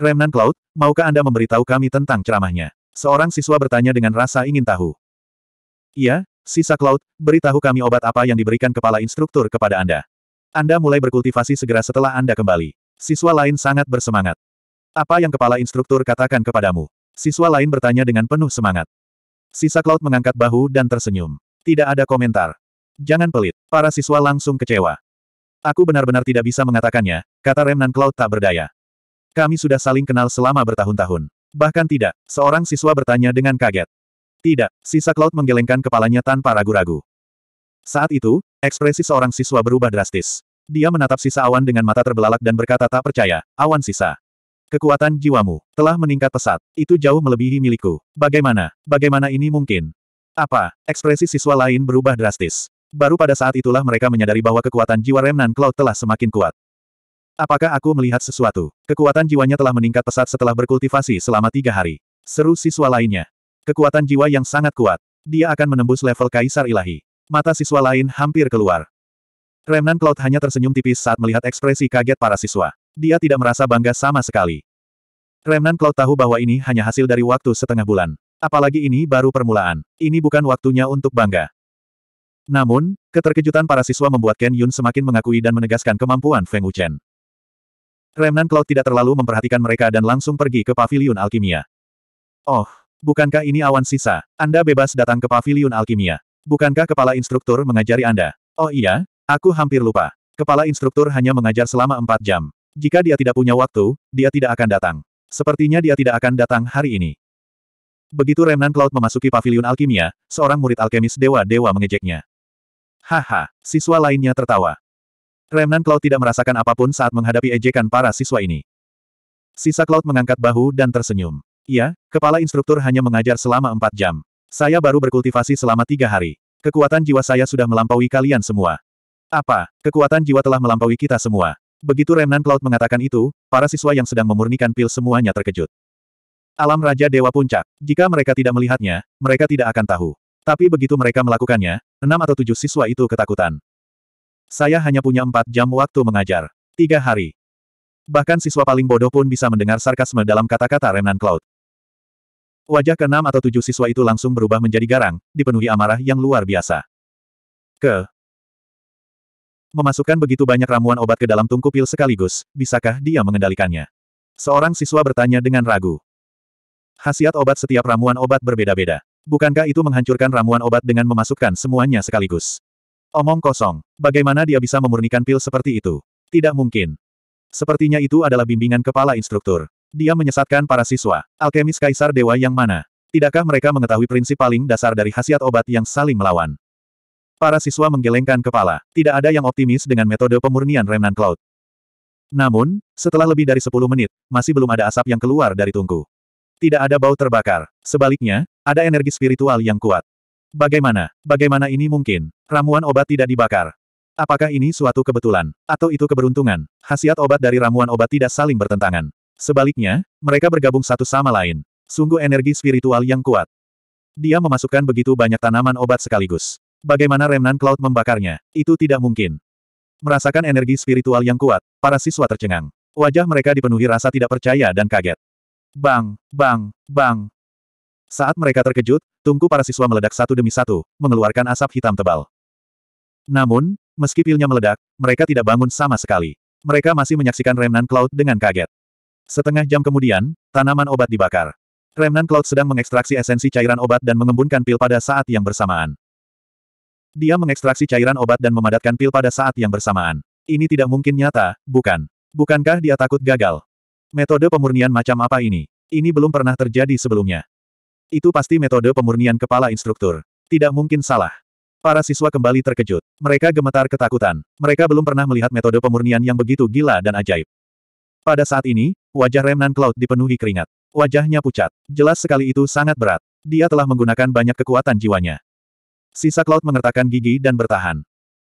Remnan Cloud, maukah Anda memberitahu kami tentang ceramahnya? Seorang siswa bertanya dengan rasa ingin tahu. Iya, sisa Cloud, beritahu kami obat apa yang diberikan kepala instruktur kepada Anda. Anda mulai berkultivasi segera setelah Anda kembali. Siswa lain sangat bersemangat. Apa yang kepala instruktur katakan kepadamu? Siswa lain bertanya dengan penuh semangat. Sisa Cloud mengangkat bahu dan tersenyum. Tidak ada komentar. Jangan pelit. Para siswa langsung kecewa. Aku benar-benar tidak bisa mengatakannya, kata Remnan Cloud tak berdaya. Kami sudah saling kenal selama bertahun-tahun. Bahkan tidak, seorang siswa bertanya dengan kaget. Tidak, sisa Cloud menggelengkan kepalanya tanpa ragu-ragu. Saat itu, ekspresi seorang siswa berubah drastis. Dia menatap sisa awan dengan mata terbelalak dan berkata tak percaya, awan sisa. Kekuatan jiwamu telah meningkat pesat. Itu jauh melebihi milikku. Bagaimana? Bagaimana ini mungkin? Apa? Ekspresi siswa lain berubah drastis. Baru pada saat itulah mereka menyadari bahwa kekuatan jiwa Remnan Cloud telah semakin kuat. Apakah aku melihat sesuatu? Kekuatan jiwanya telah meningkat pesat setelah berkultivasi selama tiga hari. Seru siswa lainnya. Kekuatan jiwa yang sangat kuat. Dia akan menembus level Kaisar Ilahi. Mata siswa lain hampir keluar. Remnan Cloud hanya tersenyum tipis saat melihat ekspresi kaget para siswa. Dia tidak merasa bangga sama sekali. Remnan Cloud tahu bahwa ini hanya hasil dari waktu setengah bulan. Apalagi ini baru permulaan. Ini bukan waktunya untuk bangga. Namun, keterkejutan para siswa membuat Ken Yun semakin mengakui dan menegaskan kemampuan Feng Wuchen. Remnan Cloud tidak terlalu memperhatikan mereka dan langsung pergi ke paviliun alkimia. Oh, bukankah ini awan sisa? Anda bebas datang ke paviliun alkimia. Bukankah kepala instruktur mengajari Anda? Oh iya, aku hampir lupa. Kepala instruktur hanya mengajar selama empat jam. Jika dia tidak punya waktu, dia tidak akan datang. Sepertinya dia tidak akan datang hari ini. Begitu Remnan Cloud memasuki paviliun alkimia, seorang murid alkemis dewa-dewa mengejeknya. Haha, siswa lainnya tertawa. Remnan Cloud tidak merasakan apapun saat menghadapi ejekan para siswa ini. Sisa Cloud mengangkat bahu dan tersenyum. Iya, kepala instruktur hanya mengajar selama empat jam. Saya baru berkultivasi selama tiga hari. Kekuatan jiwa saya sudah melampaui kalian semua. Apa? Kekuatan jiwa telah melampaui kita semua. Begitu Remnan Cloud mengatakan itu, para siswa yang sedang memurnikan pil semuanya terkejut. Alam Raja Dewa Puncak. Jika mereka tidak melihatnya, mereka tidak akan tahu. Tapi begitu mereka melakukannya, enam atau tujuh siswa itu ketakutan. Saya hanya punya empat jam waktu mengajar. Tiga hari. Bahkan siswa paling bodoh pun bisa mendengar sarkasme dalam kata-kata Remnan Cloud. Wajah keenam atau tujuh siswa itu langsung berubah menjadi garang, dipenuhi amarah yang luar biasa. Ke. Memasukkan begitu banyak ramuan obat ke dalam tungku pil sekaligus, bisakah dia mengendalikannya? Seorang siswa bertanya dengan ragu. Hasiat obat setiap ramuan obat berbeda-beda. Bukankah itu menghancurkan ramuan obat dengan memasukkan semuanya sekaligus? Omong kosong. Bagaimana dia bisa memurnikan pil seperti itu? Tidak mungkin. Sepertinya itu adalah bimbingan kepala instruktur. Dia menyesatkan para siswa. Alkemis Kaisar Dewa yang mana? Tidakkah mereka mengetahui prinsip paling dasar dari khasiat obat yang saling melawan? Para siswa menggelengkan kepala. Tidak ada yang optimis dengan metode pemurnian Remnant Cloud. Namun, setelah lebih dari 10 menit, masih belum ada asap yang keluar dari tungku. Tidak ada bau terbakar. Sebaliknya, ada energi spiritual yang kuat. Bagaimana? Bagaimana ini mungkin? Ramuan obat tidak dibakar. Apakah ini suatu kebetulan? Atau itu keberuntungan? Khasiat obat dari ramuan obat tidak saling bertentangan. Sebaliknya, mereka bergabung satu sama lain. Sungguh energi spiritual yang kuat. Dia memasukkan begitu banyak tanaman obat sekaligus. Bagaimana Remnan Cloud membakarnya? Itu tidak mungkin. Merasakan energi spiritual yang kuat, para siswa tercengang. Wajah mereka dipenuhi rasa tidak percaya dan kaget. Bang, bang, bang, saat mereka terkejut, tungku para siswa meledak satu demi satu, mengeluarkan asap hitam tebal. Namun, meski pilnya meledak, mereka tidak bangun sama sekali. Mereka masih menyaksikan Remnan Cloud dengan kaget. Setengah jam kemudian, tanaman obat dibakar. Remnan Cloud sedang mengekstraksi esensi cairan obat dan mengembunkan pil pada saat yang bersamaan. Dia mengekstraksi cairan obat dan memadatkan pil pada saat yang bersamaan. Ini tidak mungkin nyata, bukan? Bukankah dia takut gagal? Metode pemurnian macam apa ini? Ini belum pernah terjadi sebelumnya. Itu pasti metode pemurnian kepala instruktur. Tidak mungkin salah. Para siswa kembali terkejut. Mereka gemetar ketakutan. Mereka belum pernah melihat metode pemurnian yang begitu gila dan ajaib. Pada saat ini, wajah Remnan Cloud dipenuhi keringat. Wajahnya pucat. Jelas sekali itu sangat berat. Dia telah menggunakan banyak kekuatan jiwanya. Sisa Cloud mengertakkan gigi dan bertahan.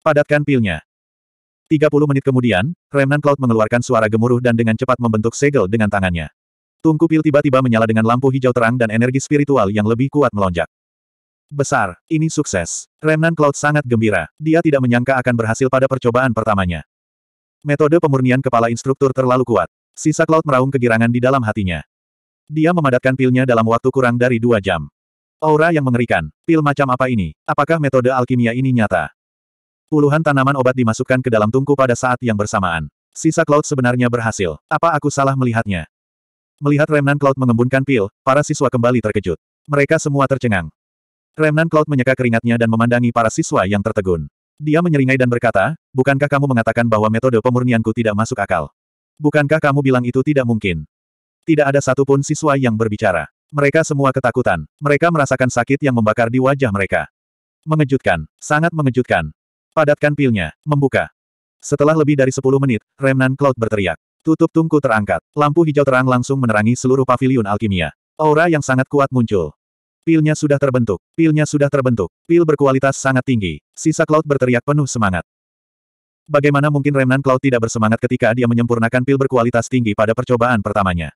Padatkan pilnya. 30 menit kemudian, Remnan Cloud mengeluarkan suara gemuruh dan dengan cepat membentuk segel dengan tangannya. Tungku pil tiba-tiba menyala dengan lampu hijau terang dan energi spiritual yang lebih kuat melonjak. Besar, ini sukses. Remnan Cloud sangat gembira. Dia tidak menyangka akan berhasil pada percobaan pertamanya. Metode pemurnian kepala instruktur terlalu kuat. Sisa Cloud meraung kegirangan di dalam hatinya. Dia memadatkan pilnya dalam waktu kurang dari dua jam. Aura yang mengerikan. Pil macam apa ini? Apakah metode alkimia ini nyata? Puluhan tanaman obat dimasukkan ke dalam tungku pada saat yang bersamaan. Sisa Cloud sebenarnya berhasil. Apa aku salah melihatnya? Melihat Remnan Cloud mengembunkan pil, para siswa kembali terkejut. Mereka semua tercengang. Remnan Cloud menyeka keringatnya dan memandangi para siswa yang tertegun. Dia menyeringai dan berkata, bukankah kamu mengatakan bahwa metode pemurnianku tidak masuk akal? Bukankah kamu bilang itu tidak mungkin? Tidak ada satupun siswa yang berbicara. Mereka semua ketakutan. Mereka merasakan sakit yang membakar di wajah mereka. Mengejutkan. Sangat mengejutkan. Padatkan pilnya. Membuka. Setelah lebih dari 10 menit, Remnan Cloud berteriak. Tutup tungku terangkat. Lampu hijau terang langsung menerangi seluruh paviliun alkimia. Aura yang sangat kuat muncul. Pilnya sudah terbentuk. Pilnya sudah terbentuk. Pil berkualitas sangat tinggi. Sisa Cloud berteriak penuh semangat. Bagaimana mungkin Remnan Cloud tidak bersemangat ketika dia menyempurnakan pil berkualitas tinggi pada percobaan pertamanya?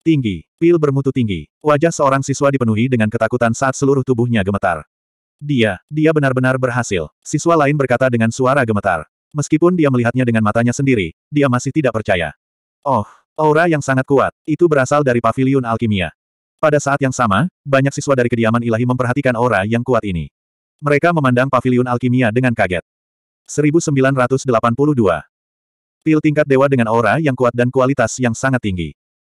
Tinggi. Pil bermutu tinggi. Wajah seorang siswa dipenuhi dengan ketakutan saat seluruh tubuhnya gemetar. Dia, dia benar-benar berhasil. Siswa lain berkata dengan suara gemetar. Meskipun dia melihatnya dengan matanya sendiri, dia masih tidak percaya. Oh, aura yang sangat kuat, itu berasal dari pavilion alkimia. Pada saat yang sama, banyak siswa dari kediaman ilahi memperhatikan aura yang kuat ini. Mereka memandang pavilion alkimia dengan kaget. 1982. Pil tingkat dewa dengan aura yang kuat dan kualitas yang sangat tinggi.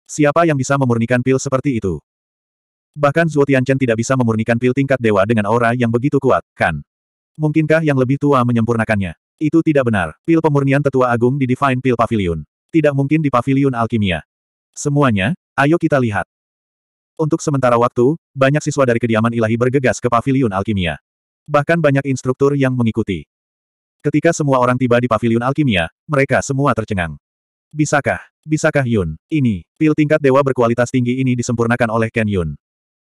Siapa yang bisa memurnikan pil seperti itu? Bahkan Zhuo Tianchen tidak bisa memurnikan pil tingkat dewa dengan aura yang begitu kuat, kan? Mungkinkah yang lebih tua menyempurnakannya? Itu tidak benar. Pil pemurnian tetua agung di Divine Pil Pavilion. Tidak mungkin di Pavilion Alkimia. Semuanya, ayo kita lihat. Untuk sementara waktu, banyak siswa dari kediaman ilahi bergegas ke Pavilion Alkimia. Bahkan banyak instruktur yang mengikuti. Ketika semua orang tiba di Pavilion Alkimia, mereka semua tercengang. Bisakah, bisakah Yun, ini, pil tingkat dewa berkualitas tinggi ini disempurnakan oleh Ken Yun.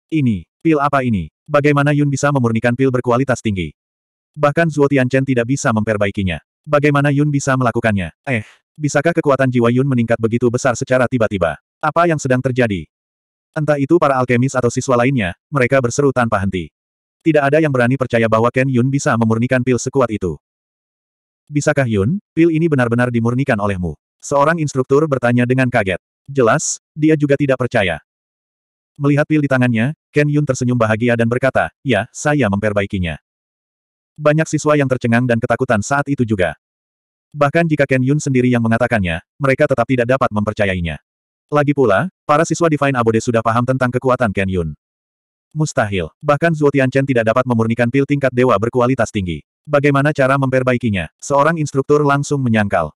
Ini, pil apa ini? Bagaimana Yun bisa memurnikan pil berkualitas tinggi? Bahkan Zuo Tianchen tidak bisa memperbaikinya. Bagaimana Yun bisa melakukannya? Eh, bisakah kekuatan jiwa Yun meningkat begitu besar secara tiba-tiba? Apa yang sedang terjadi? Entah itu para alkemis atau siswa lainnya, mereka berseru tanpa henti. Tidak ada yang berani percaya bahwa Ken Yun bisa memurnikan pil sekuat itu. Bisakah Yun, pil ini benar-benar dimurnikan olehmu? Seorang instruktur bertanya dengan kaget. Jelas, dia juga tidak percaya. Melihat pil di tangannya, Ken Yun tersenyum bahagia dan berkata, ya, saya memperbaikinya. Banyak siswa yang tercengang dan ketakutan saat itu juga. Bahkan jika Ken Yun sendiri yang mengatakannya, mereka tetap tidak dapat mempercayainya. Lagi pula, para siswa Divine Abode sudah paham tentang kekuatan Ken Yun. Mustahil, bahkan Zuo Tianchen tidak dapat memurnikan pil tingkat dewa berkualitas tinggi. Bagaimana cara memperbaikinya? Seorang instruktur langsung menyangkal.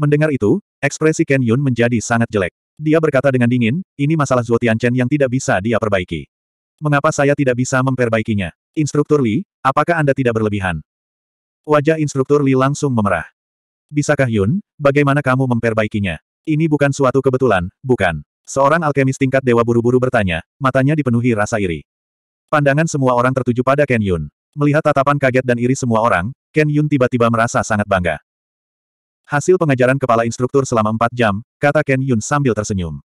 Mendengar itu, ekspresi Ken Yun menjadi sangat jelek. Dia berkata dengan dingin, ini masalah Zuo Tianchen yang tidak bisa dia perbaiki. Mengapa saya tidak bisa memperbaikinya? Instruktur Li, apakah Anda tidak berlebihan? Wajah instruktur Li langsung memerah. Bisakah Yun, bagaimana kamu memperbaikinya? Ini bukan suatu kebetulan, bukan. Seorang alkemis tingkat dewa buru-buru bertanya, matanya dipenuhi rasa iri. Pandangan semua orang tertuju pada Ken Yun. Melihat tatapan kaget dan iri semua orang, Ken Yun tiba-tiba merasa sangat bangga. Hasil pengajaran kepala instruktur selama empat jam, kata Ken Yun sambil tersenyum.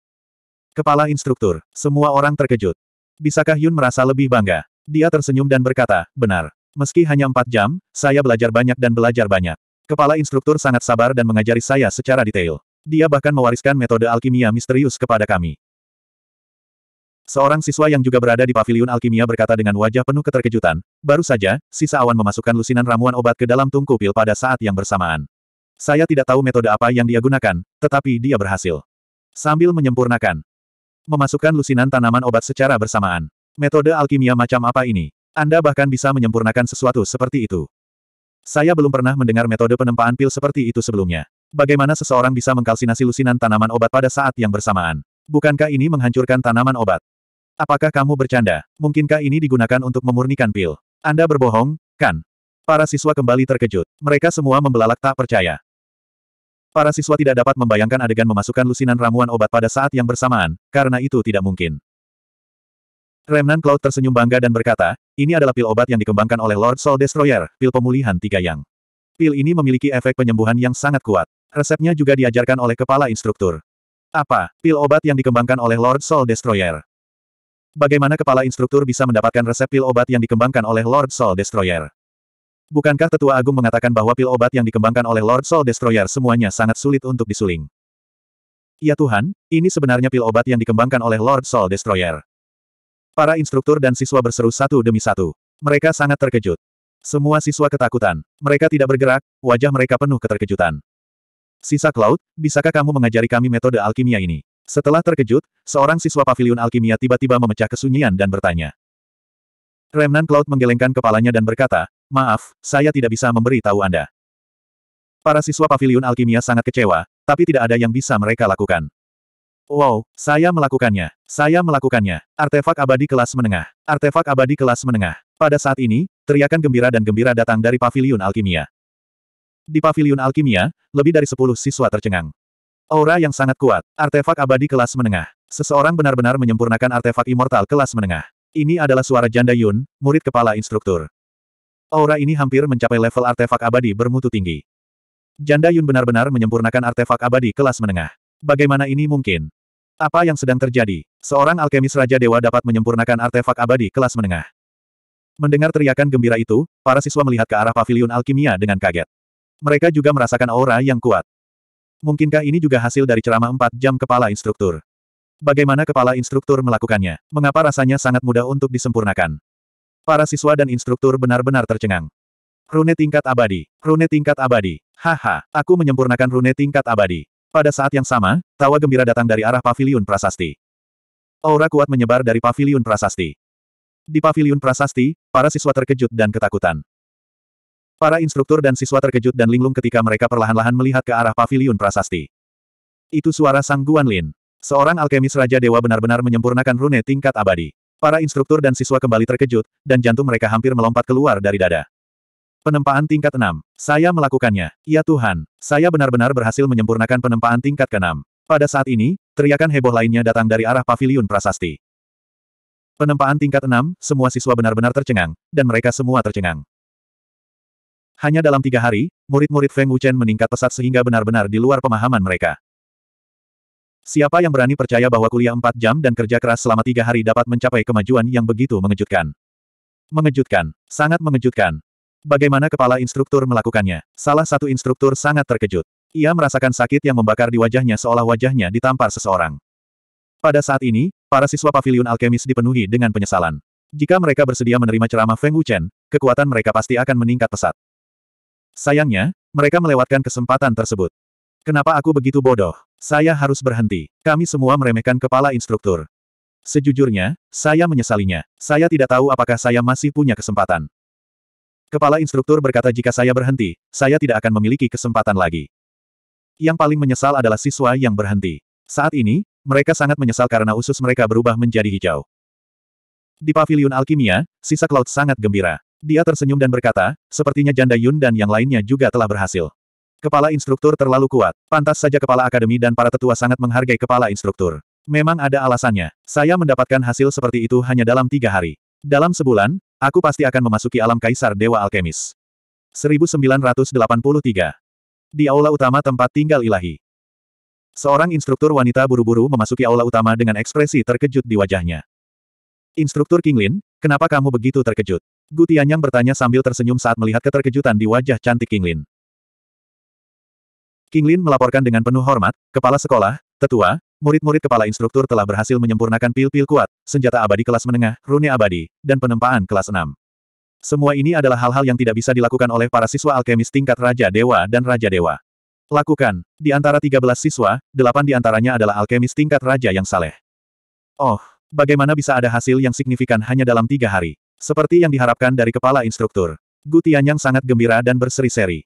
Kepala instruktur, semua orang terkejut. Bisakah Yun merasa lebih bangga? Dia tersenyum dan berkata, benar. Meski hanya empat jam, saya belajar banyak dan belajar banyak. Kepala instruktur sangat sabar dan mengajari saya secara detail. Dia bahkan mewariskan metode alkimia misterius kepada kami. Seorang siswa yang juga berada di paviliun alkimia berkata dengan wajah penuh keterkejutan, baru saja, sisa awan memasukkan lusinan ramuan obat ke dalam tungku pil pada saat yang bersamaan. Saya tidak tahu metode apa yang dia gunakan, tetapi dia berhasil. Sambil menyempurnakan, Memasukkan lusinan tanaman obat secara bersamaan. Metode alkimia macam apa ini? Anda bahkan bisa menyempurnakan sesuatu seperti itu. Saya belum pernah mendengar metode penempaan pil seperti itu sebelumnya. Bagaimana seseorang bisa mengkalsinasi lusinan tanaman obat pada saat yang bersamaan? Bukankah ini menghancurkan tanaman obat? Apakah kamu bercanda? Mungkinkah ini digunakan untuk memurnikan pil? Anda berbohong, kan? Para siswa kembali terkejut. Mereka semua membelalak tak percaya. Para siswa tidak dapat membayangkan adegan memasukkan lusinan ramuan obat pada saat yang bersamaan, karena itu tidak mungkin. Remnan Cloud tersenyum bangga dan berkata, ini adalah pil obat yang dikembangkan oleh Lord Soul Destroyer, pil pemulihan tiga yang. Pil ini memiliki efek penyembuhan yang sangat kuat. Resepnya juga diajarkan oleh kepala instruktur. Apa? Pil obat yang dikembangkan oleh Lord Soul Destroyer. Bagaimana kepala instruktur bisa mendapatkan resep pil obat yang dikembangkan oleh Lord Soul Destroyer? Bukankah Tetua Agung mengatakan bahwa pil obat yang dikembangkan oleh Lord Soul Destroyer semuanya sangat sulit untuk disuling? Ya Tuhan, ini sebenarnya pil obat yang dikembangkan oleh Lord Soul Destroyer. Para instruktur dan siswa berseru satu demi satu. Mereka sangat terkejut. Semua siswa ketakutan. Mereka tidak bergerak, wajah mereka penuh keterkejutan. Sisa Cloud, bisakah kamu mengajari kami metode alkimia ini? Setelah terkejut, seorang siswa pavilion alkimia tiba-tiba memecah kesunyian dan bertanya. Remnan Cloud menggelengkan kepalanya dan berkata, Maaf, saya tidak bisa memberi tahu Anda. Para siswa pavilion alkimia sangat kecewa, tapi tidak ada yang bisa mereka lakukan. Wow, saya melakukannya. Saya melakukannya. Artefak abadi kelas menengah. Artefak abadi kelas menengah. Pada saat ini, teriakan gembira dan gembira datang dari pavilion alkimia. Di pavilion alkimia, lebih dari sepuluh siswa tercengang. Aura yang sangat kuat. Artefak abadi kelas menengah. Seseorang benar-benar menyempurnakan artefak immortal kelas menengah. Ini adalah suara janda Yun, murid kepala instruktur. Aura ini hampir mencapai level artefak abadi bermutu tinggi. Janda Yun benar-benar menyempurnakan artefak abadi kelas menengah. Bagaimana ini mungkin? Apa yang sedang terjadi? Seorang alkemis Raja Dewa dapat menyempurnakan artefak abadi kelas menengah. Mendengar teriakan gembira itu, para siswa melihat ke arah pavilion alkimia dengan kaget. Mereka juga merasakan aura yang kuat. Mungkinkah ini juga hasil dari ceramah empat jam kepala instruktur? Bagaimana kepala instruktur melakukannya? Mengapa rasanya sangat mudah untuk disempurnakan? Para siswa dan instruktur benar-benar tercengang. Rune tingkat abadi. Rune tingkat abadi. Haha, aku menyempurnakan rune tingkat abadi. Pada saat yang sama, tawa gembira datang dari arah pavilion prasasti. Aura kuat menyebar dari pavilion prasasti. Di pavilion prasasti, para siswa terkejut dan ketakutan. Para instruktur dan siswa terkejut dan linglung ketika mereka perlahan-lahan melihat ke arah pavilion prasasti. Itu suara Sang Guanlin. Seorang alkemis Raja Dewa benar-benar menyempurnakan rune tingkat abadi. Para instruktur dan siswa kembali terkejut, dan jantung mereka hampir melompat keluar dari dada. Penempaan tingkat 6. Saya melakukannya. Ya Tuhan, saya benar-benar berhasil menyempurnakan penempaan tingkat ke-6. Pada saat ini, teriakan heboh lainnya datang dari arah paviliun prasasti. Penempaan tingkat 6, semua siswa benar-benar tercengang, dan mereka semua tercengang. Hanya dalam tiga hari, murid-murid Feng Wuchen meningkat pesat sehingga benar-benar di luar pemahaman mereka. Siapa yang berani percaya bahwa kuliah 4 jam dan kerja keras selama tiga hari dapat mencapai kemajuan yang begitu mengejutkan? Mengejutkan. Sangat mengejutkan. Bagaimana kepala instruktur melakukannya? Salah satu instruktur sangat terkejut. Ia merasakan sakit yang membakar di wajahnya seolah wajahnya ditampar seseorang. Pada saat ini, para siswa pavilion alkemis dipenuhi dengan penyesalan. Jika mereka bersedia menerima ceramah Feng Wuchen, kekuatan mereka pasti akan meningkat pesat. Sayangnya, mereka melewatkan kesempatan tersebut. Kenapa aku begitu bodoh? Saya harus berhenti. Kami semua meremehkan kepala instruktur. Sejujurnya, saya menyesalinya. Saya tidak tahu apakah saya masih punya kesempatan. Kepala instruktur berkata jika saya berhenti, saya tidak akan memiliki kesempatan lagi. Yang paling menyesal adalah siswa yang berhenti. Saat ini, mereka sangat menyesal karena usus mereka berubah menjadi hijau. Di pavilion alkimia, sisa Cloud sangat gembira. Dia tersenyum dan berkata, sepertinya janda Yun dan yang lainnya juga telah berhasil. Kepala instruktur terlalu kuat. Pantas saja kepala akademi dan para tetua sangat menghargai kepala instruktur. Memang ada alasannya. Saya mendapatkan hasil seperti itu hanya dalam tiga hari. Dalam sebulan, aku pasti akan memasuki alam kaisar Dewa Alkemis. 1983. Di aula utama tempat tinggal ilahi. Seorang instruktur wanita buru-buru memasuki aula utama dengan ekspresi terkejut di wajahnya. Instruktur Kinglin, kenapa kamu begitu terkejut? Gutianyang bertanya sambil tersenyum saat melihat keterkejutan di wajah cantik Kinglin. King Lin melaporkan dengan penuh hormat, kepala sekolah, tetua, murid-murid kepala instruktur telah berhasil menyempurnakan pil-pil kuat, senjata abadi kelas menengah, rune abadi, dan penempaan kelas 6. Semua ini adalah hal-hal yang tidak bisa dilakukan oleh para siswa alkemis tingkat Raja Dewa dan Raja Dewa. Lakukan. Di antara 13 siswa, 8 di antaranya adalah alkemis tingkat Raja yang saleh. Oh, bagaimana bisa ada hasil yang signifikan hanya dalam tiga hari? Seperti yang diharapkan dari kepala instruktur. Gutian yang sangat gembira dan berseri-seri.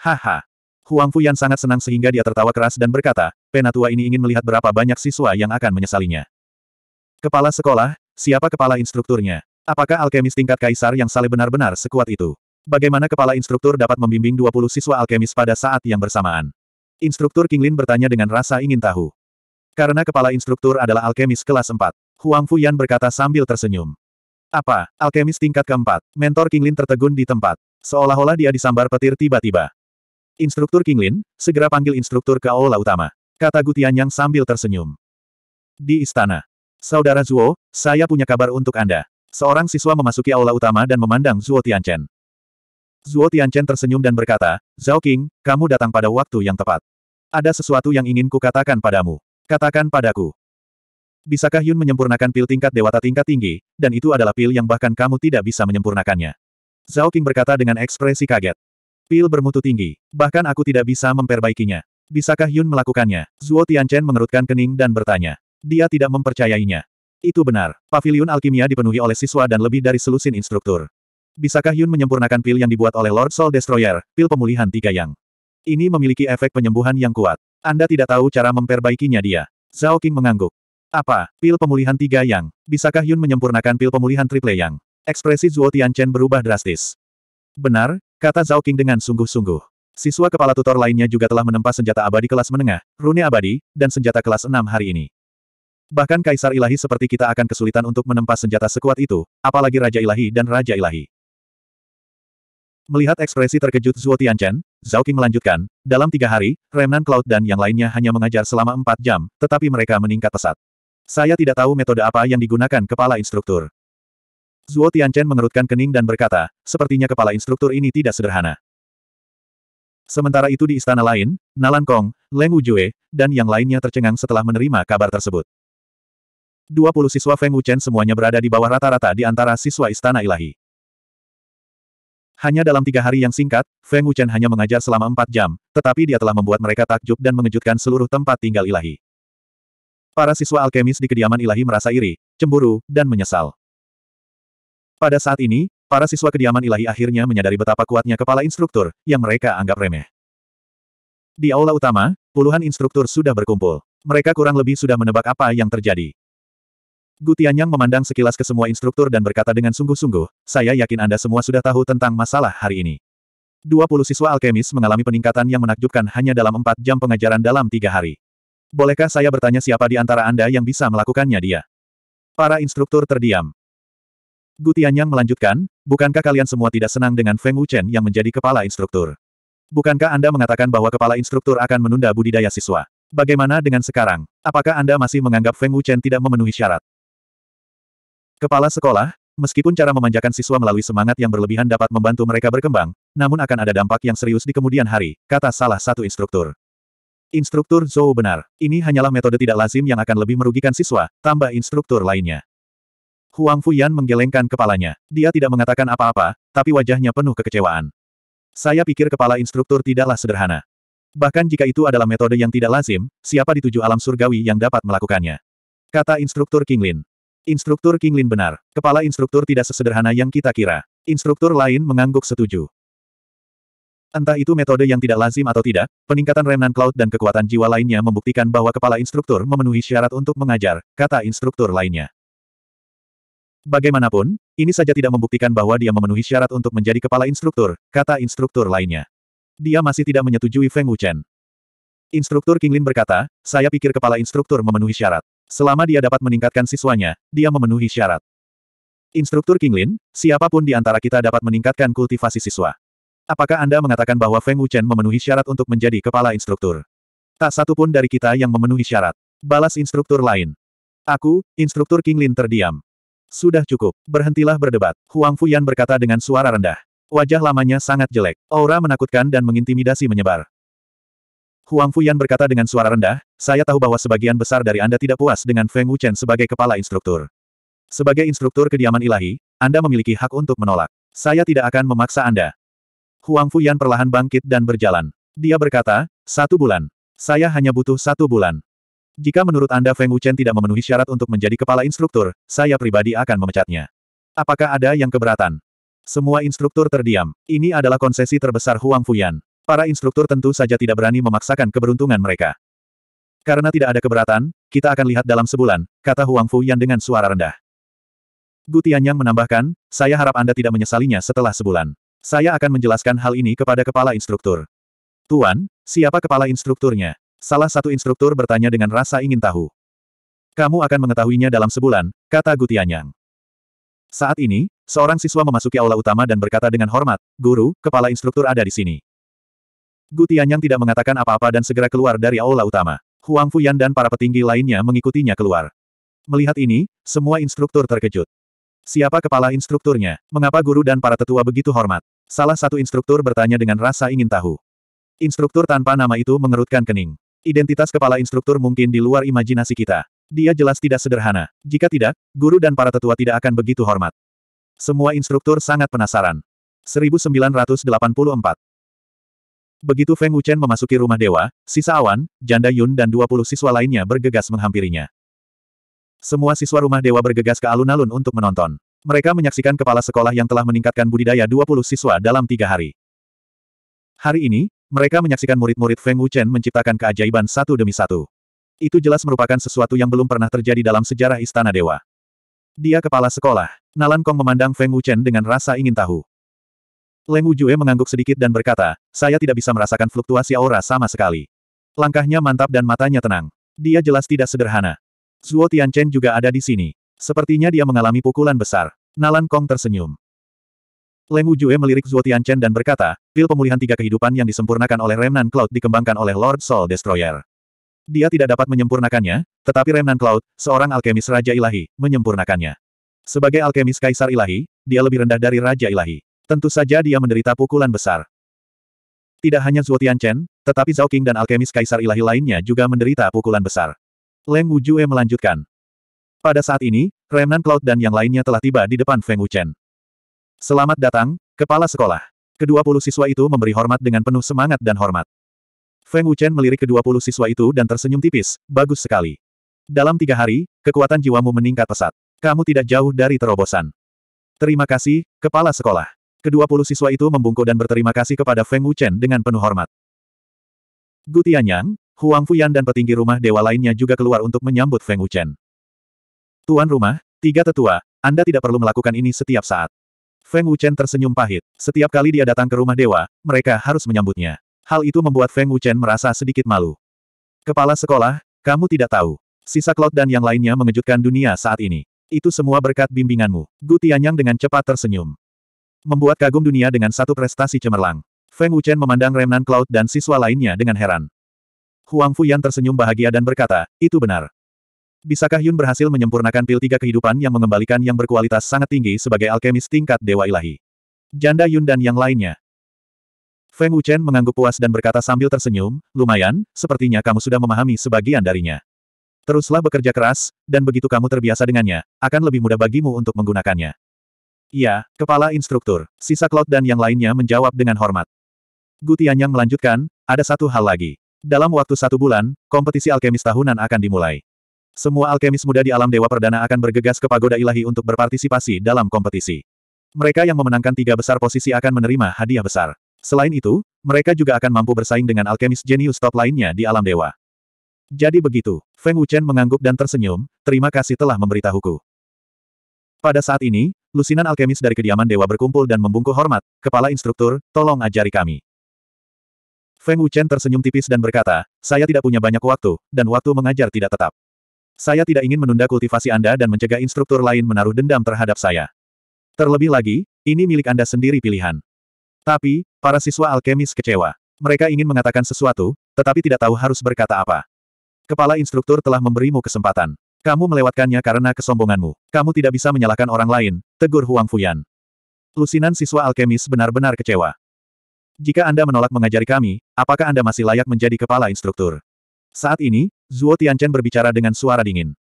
Haha, Huang Fuyan sangat senang sehingga dia tertawa keras dan berkata, penatua ini ingin melihat berapa banyak siswa yang akan menyesalinya. Kepala sekolah, siapa kepala instrukturnya? Apakah alkemis tingkat kaisar yang saleh benar-benar sekuat itu? Bagaimana kepala instruktur dapat membimbing 20 siswa alkemis pada saat yang bersamaan? Instruktur King Lin bertanya dengan rasa ingin tahu. Karena kepala instruktur adalah alkemis kelas 4. Huang Fuyan berkata sambil tersenyum. Apa, alkemis tingkat keempat? Mentor King Lin tertegun di tempat. Seolah-olah dia disambar petir tiba-tiba. Instruktur Lin, segera panggil instruktur ke aula utama. Kata Gutian yang sambil tersenyum. Di istana. Saudara Zuo, saya punya kabar untuk Anda. Seorang siswa memasuki aula utama dan memandang Zuo Tianchen. Zuo Tianchen tersenyum dan berkata, Zhao King, kamu datang pada waktu yang tepat. Ada sesuatu yang ingin kukatakan padamu. Katakan padaku. Bisakah Yun menyempurnakan pil tingkat dewata tingkat tinggi, dan itu adalah pil yang bahkan kamu tidak bisa menyempurnakannya. Zhao King berkata dengan ekspresi kaget. Pil bermutu tinggi. Bahkan aku tidak bisa memperbaikinya. Bisakah Yun melakukannya? Zuo Tianchen mengerutkan kening dan bertanya. Dia tidak mempercayainya. Itu benar. Paviliun alkimia dipenuhi oleh siswa dan lebih dari selusin instruktur. Bisakah Yun menyempurnakan pil yang dibuat oleh Lord Soul Destroyer, pil pemulihan tiga yang. Ini memiliki efek penyembuhan yang kuat. Anda tidak tahu cara memperbaikinya dia. Zhao King mengangguk. Apa, pil pemulihan tiga yang? Bisakah Yun menyempurnakan pil pemulihan triple yang? Ekspresi Zuo Tianchen berubah drastis. Benar, Kata Zhao King dengan sungguh-sungguh. Siswa kepala tutor lainnya juga telah menempa senjata abadi kelas menengah, rune abadi, dan senjata kelas 6 hari ini. Bahkan Kaisar Ilahi seperti kita akan kesulitan untuk menempa senjata sekuat itu, apalagi Raja Ilahi dan Raja Ilahi. Melihat ekspresi terkejut Zuo Tianchen, Zhao King melanjutkan, dalam tiga hari, Remnan Cloud dan yang lainnya hanya mengajar selama empat jam, tetapi mereka meningkat pesat. Saya tidak tahu metode apa yang digunakan kepala instruktur. Zuo Tianchen mengerutkan kening dan berkata, sepertinya kepala instruktur ini tidak sederhana. Sementara itu di istana lain, Nalan Kong, Leng Wujue, dan yang lainnya tercengang setelah menerima kabar tersebut. 20 siswa Feng Wuchen semuanya berada di bawah rata-rata di antara siswa istana ilahi. Hanya dalam tiga hari yang singkat, Feng Wuchen hanya mengajar selama empat jam, tetapi dia telah membuat mereka takjub dan mengejutkan seluruh tempat tinggal ilahi. Para siswa alkemis di kediaman ilahi merasa iri, cemburu, dan menyesal. Pada saat ini, para siswa kediaman ilahi akhirnya menyadari betapa kuatnya kepala instruktur, yang mereka anggap remeh. Di aula utama, puluhan instruktur sudah berkumpul. Mereka kurang lebih sudah menebak apa yang terjadi. Gutianyang memandang sekilas ke semua instruktur dan berkata dengan sungguh-sungguh, saya yakin Anda semua sudah tahu tentang masalah hari ini. 20 siswa alkemis mengalami peningkatan yang menakjubkan hanya dalam 4 jam pengajaran dalam tiga hari. Bolehkah saya bertanya siapa di antara Anda yang bisa melakukannya dia? Para instruktur terdiam. Gu Tianyang melanjutkan, bukankah kalian semua tidak senang dengan Feng Wuchen yang menjadi kepala instruktur? Bukankah Anda mengatakan bahwa kepala instruktur akan menunda budidaya siswa? Bagaimana dengan sekarang? Apakah Anda masih menganggap Feng Wuchen tidak memenuhi syarat? Kepala sekolah, meskipun cara memanjakan siswa melalui semangat yang berlebihan dapat membantu mereka berkembang, namun akan ada dampak yang serius di kemudian hari, kata salah satu instruktur. Instruktur Zhou benar, ini hanyalah metode tidak lazim yang akan lebih merugikan siswa, tambah instruktur lainnya. Huang Fuyan menggelengkan kepalanya. Dia tidak mengatakan apa-apa, tapi wajahnya penuh kekecewaan. Saya pikir kepala instruktur tidaklah sederhana. Bahkan jika itu adalah metode yang tidak lazim, siapa di tujuh alam surgawi yang dapat melakukannya? Kata instruktur King Lin. Instruktur King Lin benar. Kepala instruktur tidak sesederhana yang kita kira. Instruktur lain mengangguk setuju. Entah itu metode yang tidak lazim atau tidak, peningkatan remnan cloud dan kekuatan jiwa lainnya membuktikan bahwa kepala instruktur memenuhi syarat untuk mengajar, kata instruktur lainnya. Bagaimanapun, ini saja tidak membuktikan bahwa dia memenuhi syarat untuk menjadi kepala instruktur, kata instruktur lainnya. Dia masih tidak menyetujui Feng Wuchen. Instruktur Kinglin berkata, saya pikir kepala instruktur memenuhi syarat. Selama dia dapat meningkatkan siswanya, dia memenuhi syarat. Instruktur Kinglin, siapapun di antara kita dapat meningkatkan kultivasi siswa. Apakah Anda mengatakan bahwa Feng Wuchen memenuhi syarat untuk menjadi kepala instruktur? Tak satu pun dari kita yang memenuhi syarat. Balas instruktur lain. Aku, instruktur Kinglin terdiam. Sudah cukup, berhentilah berdebat, Huang Fuyan berkata dengan suara rendah. Wajah lamanya sangat jelek, aura menakutkan dan mengintimidasi menyebar. Huang Fuyan berkata dengan suara rendah, saya tahu bahwa sebagian besar dari Anda tidak puas dengan Feng Wuchen sebagai kepala instruktur. Sebagai instruktur kediaman ilahi, Anda memiliki hak untuk menolak. Saya tidak akan memaksa Anda. Huang Fuyan perlahan bangkit dan berjalan. Dia berkata, satu bulan. Saya hanya butuh satu bulan. Jika menurut Anda Feng Wuchen tidak memenuhi syarat untuk menjadi kepala instruktur, saya pribadi akan memecatnya. Apakah ada yang keberatan? Semua instruktur terdiam. Ini adalah konsesi terbesar Huang Fuyan. Para instruktur tentu saja tidak berani memaksakan keberuntungan mereka. Karena tidak ada keberatan, kita akan lihat dalam sebulan, kata Huang Fuyan dengan suara rendah. Gutian Yang menambahkan, saya harap Anda tidak menyesalinya setelah sebulan. Saya akan menjelaskan hal ini kepada kepala instruktur. Tuan, siapa kepala instrukturnya? Salah satu instruktur bertanya dengan rasa ingin tahu. Kamu akan mengetahuinya dalam sebulan, kata Gutianyang. Saat ini, seorang siswa memasuki aula utama dan berkata dengan hormat, Guru, kepala instruktur ada di sini. Gutianyang tidak mengatakan apa-apa dan segera keluar dari aula utama. Huang Fuyan dan para petinggi lainnya mengikutinya keluar. Melihat ini, semua instruktur terkejut. Siapa kepala instrukturnya? Mengapa guru dan para tetua begitu hormat? Salah satu instruktur bertanya dengan rasa ingin tahu. Instruktur tanpa nama itu mengerutkan kening. Identitas kepala instruktur mungkin di luar imajinasi kita. Dia jelas tidak sederhana. Jika tidak, guru dan para tetua tidak akan begitu hormat. Semua instruktur sangat penasaran. 1984 Begitu Feng Wuchen memasuki rumah dewa, sisa awan, janda Yun dan 20 siswa lainnya bergegas menghampirinya. Semua siswa rumah dewa bergegas ke alun-alun untuk menonton. Mereka menyaksikan kepala sekolah yang telah meningkatkan budidaya 20 siswa dalam tiga hari. Hari ini, mereka menyaksikan murid-murid Feng Wuchen menciptakan keajaiban satu demi satu. Itu jelas merupakan sesuatu yang belum pernah terjadi dalam sejarah Istana Dewa. Dia kepala sekolah. Nalan Kong memandang Feng Wuchen dengan rasa ingin tahu. Leng Wujue mengangguk sedikit dan berkata, saya tidak bisa merasakan fluktuasi aura sama sekali. Langkahnya mantap dan matanya tenang. Dia jelas tidak sederhana. Zuo Tianchen juga ada di sini. Sepertinya dia mengalami pukulan besar. Nalan Kong tersenyum. Leng Wujue melirik Zuo Tianchen dan berkata, pil pemulihan tiga kehidupan yang disempurnakan oleh Remnant Cloud dikembangkan oleh Lord Soul Destroyer. Dia tidak dapat menyempurnakannya, tetapi Remnant Cloud, seorang alkemis Raja Ilahi, menyempurnakannya. Sebagai alkemis Kaisar Ilahi, dia lebih rendah dari Raja Ilahi. Tentu saja dia menderita pukulan besar. Tidak hanya Zuo Tianchen, tetapi Zhao King dan alkemis Kaisar Ilahi lainnya juga menderita pukulan besar. Leng Wujue melanjutkan. Pada saat ini, Remnant Cloud dan yang lainnya telah tiba di depan Feng Wuchen. Selamat datang, Kepala Sekolah. Kedua puluh siswa itu memberi hormat dengan penuh semangat dan hormat. Feng Wuchen melirik kedua puluh siswa itu dan tersenyum tipis, bagus sekali. Dalam tiga hari, kekuatan jiwamu meningkat pesat. Kamu tidak jauh dari terobosan. Terima kasih, Kepala Sekolah. Kedua puluh siswa itu membungkuk dan berterima kasih kepada Feng Wuchen dengan penuh hormat. Gu Tianyang, Huang Fuyan dan petinggi rumah dewa lainnya juga keluar untuk menyambut Feng Wuchen. Tuan rumah, tiga tetua, Anda tidak perlu melakukan ini setiap saat. Feng Wuchen tersenyum pahit. Setiap kali dia datang ke rumah dewa, mereka harus menyambutnya. Hal itu membuat Feng Wuchen merasa sedikit malu. Kepala sekolah, kamu tidak tahu. Sisa Cloud dan yang lainnya mengejutkan dunia saat ini. Itu semua berkat bimbinganmu. Gu Tianyang dengan cepat tersenyum. Membuat kagum dunia dengan satu prestasi cemerlang. Feng Wuchen memandang Remnan Cloud dan siswa lainnya dengan heran. Huang Fuyan tersenyum bahagia dan berkata, itu benar. Bisakah Yun berhasil menyempurnakan pil tiga kehidupan yang mengembalikan yang berkualitas sangat tinggi sebagai alkemis tingkat Dewa Ilahi? Janda Yun dan yang lainnya. Feng Wuchen mengangguk puas dan berkata sambil tersenyum, lumayan, sepertinya kamu sudah memahami sebagian darinya. Teruslah bekerja keras, dan begitu kamu terbiasa dengannya, akan lebih mudah bagimu untuk menggunakannya. Iya, kepala instruktur, sisa Cloud dan yang lainnya menjawab dengan hormat. Gutianyang melanjutkan, ada satu hal lagi. Dalam waktu satu bulan, kompetisi alkemis tahunan akan dimulai. Semua alkemis muda di alam Dewa Perdana akan bergegas ke pagoda ilahi untuk berpartisipasi dalam kompetisi. Mereka yang memenangkan tiga besar posisi akan menerima hadiah besar. Selain itu, mereka juga akan mampu bersaing dengan alkemis jenius top lainnya di alam dewa. Jadi begitu, Feng Wuchen mengangguk dan tersenyum, terima kasih telah memberitahuku. Pada saat ini, lusinan alkemis dari kediaman dewa berkumpul dan membungkuk hormat, kepala instruktur, tolong ajari kami. Feng Wuchen tersenyum tipis dan berkata, saya tidak punya banyak waktu, dan waktu mengajar tidak tetap. Saya tidak ingin menunda kultivasi Anda dan mencegah instruktur lain menaruh dendam terhadap saya. Terlebih lagi, ini milik Anda sendiri pilihan. Tapi, para siswa alkemis kecewa. Mereka ingin mengatakan sesuatu, tetapi tidak tahu harus berkata apa. Kepala instruktur telah memberimu kesempatan. Kamu melewatkannya karena kesombonganmu. Kamu tidak bisa menyalahkan orang lain, tegur Huang Fuyan. Lusinan siswa alkemis benar-benar kecewa. Jika Anda menolak mengajari kami, apakah Anda masih layak menjadi kepala instruktur? Saat ini, Zuo Tianchen berbicara dengan suara dingin.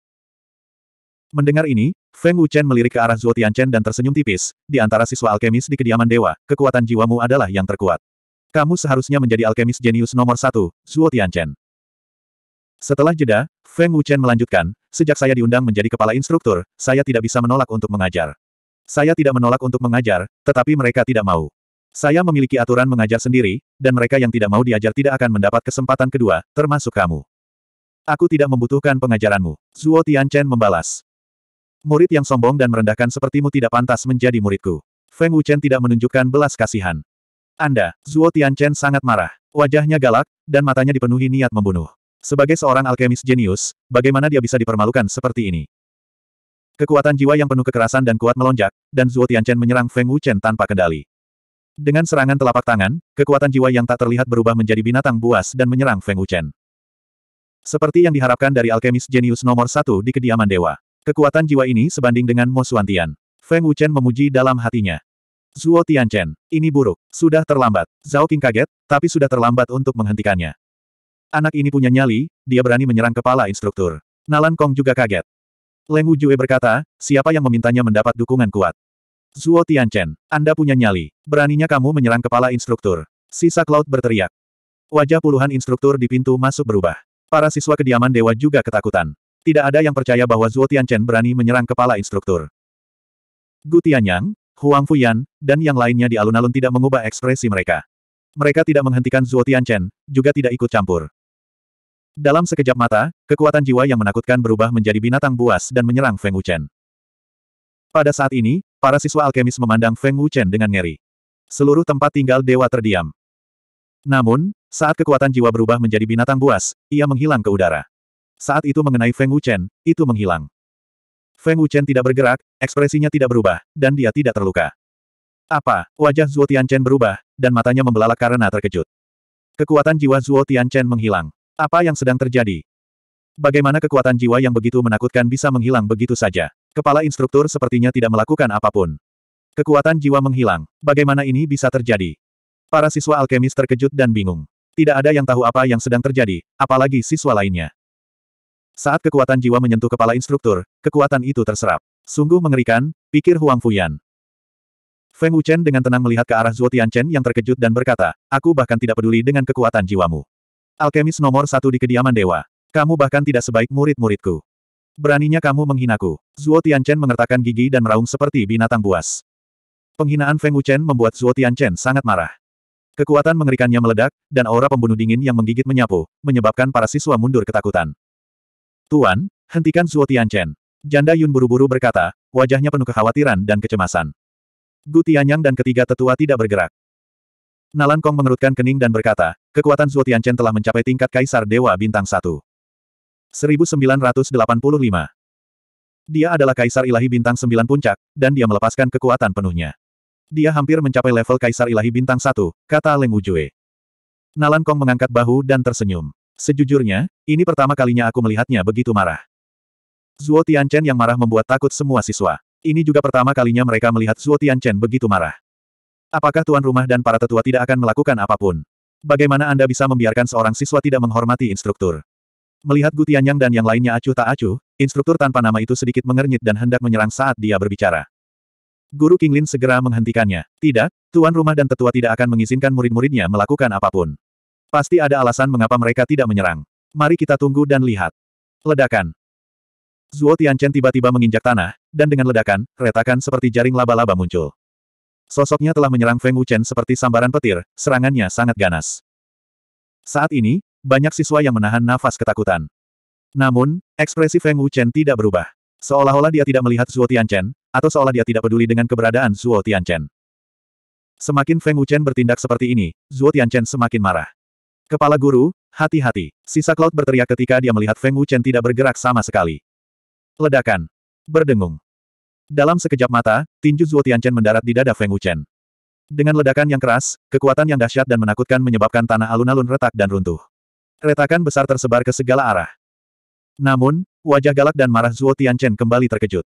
Mendengar ini, Feng Wuchen melirik ke arah Zuo Tianchen dan tersenyum tipis, di antara siswa alkemis di kediaman dewa, kekuatan jiwamu adalah yang terkuat. Kamu seharusnya menjadi alkemis jenius nomor satu, Zuo Tianchen. Setelah jeda, Feng Wuchen melanjutkan, sejak saya diundang menjadi kepala instruktur, saya tidak bisa menolak untuk mengajar. Saya tidak menolak untuk mengajar, tetapi mereka tidak mau. Saya memiliki aturan mengajar sendiri, dan mereka yang tidak mau diajar tidak akan mendapat kesempatan kedua, termasuk kamu. Aku tidak membutuhkan pengajaranmu. Zuo Tianchen membalas. Murid yang sombong dan merendahkan sepertimu tidak pantas menjadi muridku. Feng Wuchen tidak menunjukkan belas kasihan. Anda, Zuo Tianchen sangat marah. Wajahnya galak, dan matanya dipenuhi niat membunuh. Sebagai seorang alkemis jenius, bagaimana dia bisa dipermalukan seperti ini? Kekuatan jiwa yang penuh kekerasan dan kuat melonjak, dan Zuo Tianchen menyerang Feng Wuchen tanpa kendali. Dengan serangan telapak tangan, kekuatan jiwa yang tak terlihat berubah menjadi binatang buas dan menyerang Feng Wuchen. Seperti yang diharapkan dari alkemis jenius nomor satu di kediaman dewa. Kekuatan jiwa ini sebanding dengan Mo Suantian. Feng Wuchen memuji dalam hatinya. Zuo Tianchen, ini buruk, sudah terlambat. Zhao Qing kaget, tapi sudah terlambat untuk menghentikannya. Anak ini punya nyali, dia berani menyerang kepala instruktur. Nalan Kong juga kaget. Leng Wujue berkata, siapa yang memintanya mendapat dukungan kuat. Zuo Tianchen, Anda punya nyali. Beraninya kamu menyerang kepala instruktur. Sisa Cloud berteriak. Wajah puluhan instruktur di pintu masuk berubah. Para siswa kediaman dewa juga ketakutan. Tidak ada yang percaya bahwa Zuo Tianchen berani menyerang kepala instruktur. Gu Tianyang, Huang Fuyan, dan yang lainnya di alun-alun tidak mengubah ekspresi mereka. Mereka tidak menghentikan Zuo Tianchen, juga tidak ikut campur. Dalam sekejap mata, kekuatan jiwa yang menakutkan berubah menjadi binatang buas dan menyerang Feng Wuchen. Pada saat ini, Para siswa alkemis memandang Feng Wuchen dengan ngeri. Seluruh tempat tinggal dewa terdiam. Namun, saat kekuatan jiwa berubah menjadi binatang buas, ia menghilang ke udara. Saat itu mengenai Feng Wuchen, itu menghilang. Feng Wuchen tidak bergerak, ekspresinya tidak berubah, dan dia tidak terluka. Apa? Wajah Zhuo Tianchen berubah, dan matanya membelalak karena terkejut. Kekuatan jiwa Zhuo Tianchen menghilang. Apa yang sedang terjadi? Bagaimana kekuatan jiwa yang begitu menakutkan bisa menghilang begitu saja? Kepala instruktur sepertinya tidak melakukan apapun. Kekuatan jiwa menghilang. Bagaimana ini bisa terjadi? Para siswa alkemis terkejut dan bingung. Tidak ada yang tahu apa yang sedang terjadi, apalagi siswa lainnya. Saat kekuatan jiwa menyentuh kepala instruktur, kekuatan itu terserap. Sungguh mengerikan, pikir Huang Fuyan. Feng Wuchen dengan tenang melihat ke arah Zuo Tianchen yang terkejut dan berkata, aku bahkan tidak peduli dengan kekuatan jiwamu. Alkemis nomor satu di kediaman dewa. Kamu bahkan tidak sebaik murid-muridku. Beraninya kamu menghinaku. Zuo Tianchen mengertakkan gigi dan meraung seperti binatang buas. Penghinaan Feng Wuchen membuat Zuo Tianchen sangat marah. Kekuatan mengerikannya meledak, dan aura pembunuh dingin yang menggigit menyapu, menyebabkan para siswa mundur ketakutan. Tuan, hentikan Zuo Tianchen. Janda Yun buru-buru berkata, wajahnya penuh kekhawatiran dan kecemasan. Gu Tianyang dan ketiga tetua tidak bergerak. Nalan Kong mengerutkan kening dan berkata, kekuatan Zuo Tianchen telah mencapai tingkat Kaisar Dewa Bintang Satu. 1985. Dia adalah Kaisar Ilahi Bintang sembilan Puncak, dan dia melepaskan kekuatan penuhnya. Dia hampir mencapai level Kaisar Ilahi Bintang satu, kata Leng Wujue. Nalan Kong mengangkat bahu dan tersenyum. Sejujurnya, ini pertama kalinya aku melihatnya begitu marah. Zuo Tianchen yang marah membuat takut semua siswa. Ini juga pertama kalinya mereka melihat Zuo Tianchen begitu marah. Apakah tuan rumah dan para tetua tidak akan melakukan apapun? Bagaimana Anda bisa membiarkan seorang siswa tidak menghormati instruktur? Melihat Gutianyang dan yang lainnya acuh tak acuh, instruktur tanpa nama itu sedikit mengernyit dan hendak menyerang saat dia berbicara. Guru Kinglin segera menghentikannya. Tidak, tuan rumah dan tetua tidak akan mengizinkan murid-muridnya melakukan apapun. Pasti ada alasan mengapa mereka tidak menyerang. Mari kita tunggu dan lihat. Ledakan. Zuo Tianchen tiba-tiba menginjak tanah, dan dengan ledakan, retakan seperti jaring laba-laba muncul. Sosoknya telah menyerang Feng Wuchen seperti sambaran petir, serangannya sangat ganas. Saat ini, banyak siswa yang menahan nafas ketakutan. Namun, ekspresi Feng Wuchen tidak berubah. Seolah-olah dia tidak melihat Zuo Tianchen, atau seolah dia tidak peduli dengan keberadaan Zuo Tianchen. Semakin Feng Wuchen bertindak seperti ini, Zuo Tianchen semakin marah. Kepala guru, hati-hati. Sisa Cloud berteriak ketika dia melihat Feng Wuchen tidak bergerak sama sekali. Ledakan. Berdengung. Dalam sekejap mata, tinju Zuo Tianchen mendarat di dada Feng Wuchen. Dengan ledakan yang keras, kekuatan yang dahsyat dan menakutkan menyebabkan tanah alun-alun retak dan runtuh. Retakan besar tersebar ke segala arah. Namun, wajah galak dan marah Zuo Tianchen kembali terkejut.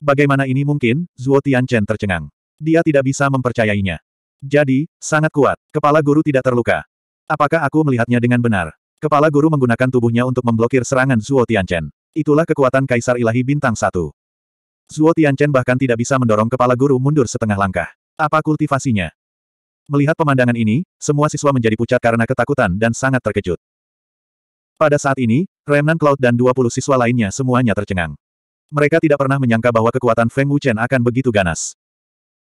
Bagaimana ini mungkin, Zuo Tianchen tercengang. Dia tidak bisa mempercayainya. Jadi, sangat kuat. Kepala guru tidak terluka. Apakah aku melihatnya dengan benar? Kepala guru menggunakan tubuhnya untuk memblokir serangan Zuo Tianchen. Itulah kekuatan Kaisar Ilahi Bintang Satu. Zuo Tianchen bahkan tidak bisa mendorong kepala guru mundur setengah langkah. Apa kultivasinya? Melihat pemandangan ini, semua siswa menjadi pucat karena ketakutan dan sangat terkejut. Pada saat ini, Remnan Cloud dan 20 siswa lainnya semuanya tercengang. Mereka tidak pernah menyangka bahwa kekuatan Feng Wuchen akan begitu ganas.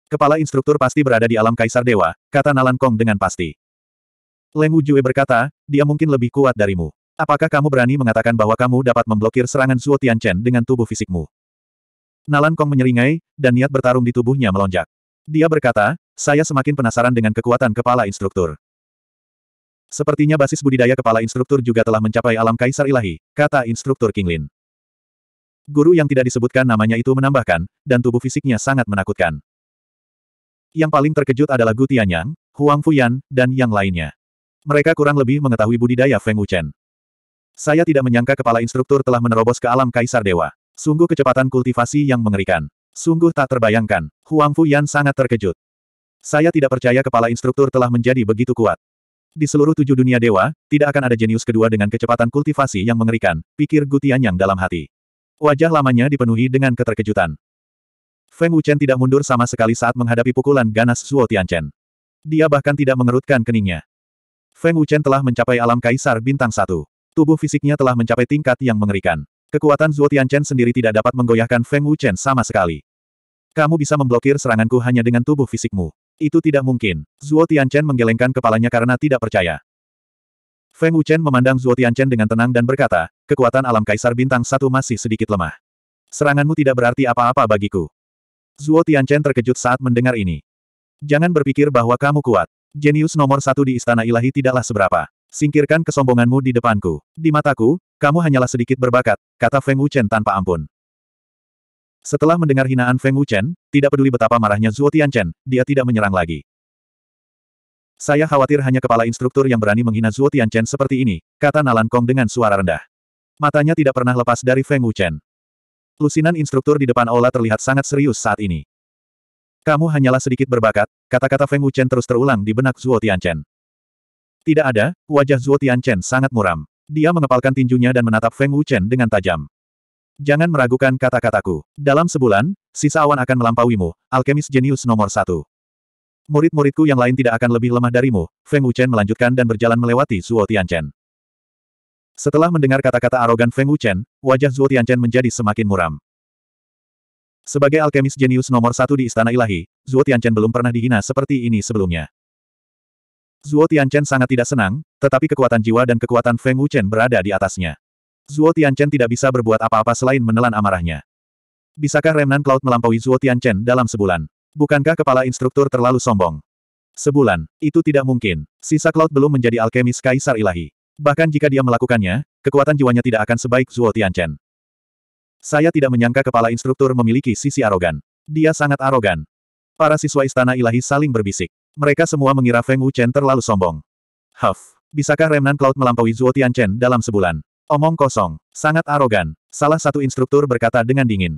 Kepala instruktur pasti berada di alam Kaisar Dewa, kata Nalan Kong dengan pasti. Leng Wujue berkata, dia mungkin lebih kuat darimu. Apakah kamu berani mengatakan bahwa kamu dapat memblokir serangan Zuo Tianchen dengan tubuh fisikmu? Nalan Kong menyeringai, dan niat bertarung di tubuhnya melonjak. Dia berkata, saya semakin penasaran dengan kekuatan kepala instruktur. Sepertinya basis budidaya kepala instruktur juga telah mencapai alam kaisar ilahi, kata instruktur Kinglin. Guru yang tidak disebutkan namanya itu menambahkan, dan tubuh fisiknya sangat menakutkan. Yang paling terkejut adalah Gu Tianyang, Huang Fuyan, dan yang lainnya. Mereka kurang lebih mengetahui budidaya Feng Wuchen. Saya tidak menyangka kepala instruktur telah menerobos ke alam kaisar dewa. Sungguh kecepatan kultivasi yang mengerikan. Sungguh tak terbayangkan. Huang Fuyan sangat terkejut. Saya tidak percaya kepala instruktur telah menjadi begitu kuat. Di seluruh tujuh dunia dewa, tidak akan ada jenius kedua dengan kecepatan kultivasi yang mengerikan, pikir Gutian yang dalam hati. Wajah lamanya dipenuhi dengan keterkejutan. Feng Wuchen tidak mundur sama sekali saat menghadapi pukulan ganas Zuo Tianchen. Dia bahkan tidak mengerutkan keningnya. Feng Wuchen telah mencapai alam kaisar bintang satu. Tubuh fisiknya telah mencapai tingkat yang mengerikan. Kekuatan Zuo Tianchen sendiri tidak dapat menggoyahkan Feng Wuchen sama sekali. Kamu bisa memblokir seranganku hanya dengan tubuh fisikmu. Itu tidak mungkin. Zuo Tianchen menggelengkan kepalanya karena tidak percaya. Feng Wuchen memandang Zuo Tianchen dengan tenang dan berkata, kekuatan alam kaisar bintang satu masih sedikit lemah. Seranganmu tidak berarti apa-apa bagiku. Zuo Tianchen terkejut saat mendengar ini. Jangan berpikir bahwa kamu kuat. Jenius nomor satu di istana ilahi tidaklah seberapa. Singkirkan kesombonganmu di depanku. Di mataku, kamu hanyalah sedikit berbakat, kata Feng Wuchen tanpa ampun. Setelah mendengar hinaan Feng Wuchen, tidak peduli betapa marahnya Zuo Tianchen, dia tidak menyerang lagi. Saya khawatir hanya kepala instruktur yang berani menghina Zuo Tianchen seperti ini, kata Nalan Kong dengan suara rendah. Matanya tidak pernah lepas dari Feng Wuchen. Lusinan instruktur di depan aula terlihat sangat serius saat ini. Kamu hanyalah sedikit berbakat, kata-kata Feng Wuchen terus terulang di benak Zuo Tianchen. Tidak ada, wajah Zuo Tianchen sangat muram. Dia mengepalkan tinjunya dan menatap Feng Wuchen dengan tajam. Jangan meragukan kata-kataku. Dalam sebulan, sisa awan akan melampauimu, alkemis jenius nomor satu. Murid-muridku yang lain tidak akan lebih lemah darimu, Feng Wuchen melanjutkan dan berjalan melewati Zuo Tianchen. Setelah mendengar kata-kata arogan Feng Wuchen, wajah Zuo Tianchen menjadi semakin muram. Sebagai alkemis jenius nomor satu di Istana Ilahi, Zuo Tianchen belum pernah dihina seperti ini sebelumnya. Zuo Tianchen sangat tidak senang, tetapi kekuatan jiwa dan kekuatan Feng Wuchen berada di atasnya. Zuo Tianchen tidak bisa berbuat apa-apa selain menelan amarahnya. Bisakah Remnan Cloud melampaui Zuo Tianchen dalam sebulan? Bukankah kepala instruktur terlalu sombong? Sebulan, itu tidak mungkin. Sisa Cloud belum menjadi alkemis kaisar ilahi. Bahkan jika dia melakukannya, kekuatan jiwanya tidak akan sebaik Zuo Tianchen. Saya tidak menyangka kepala instruktur memiliki sisi arogan. Dia sangat arogan. Para siswa istana ilahi saling berbisik. Mereka semua mengira Feng Wuchen terlalu sombong. Huff, bisakah Remnan Cloud melampaui Zuo Tianchen dalam sebulan? Omong kosong, sangat arogan, salah satu instruktur berkata dengan dingin.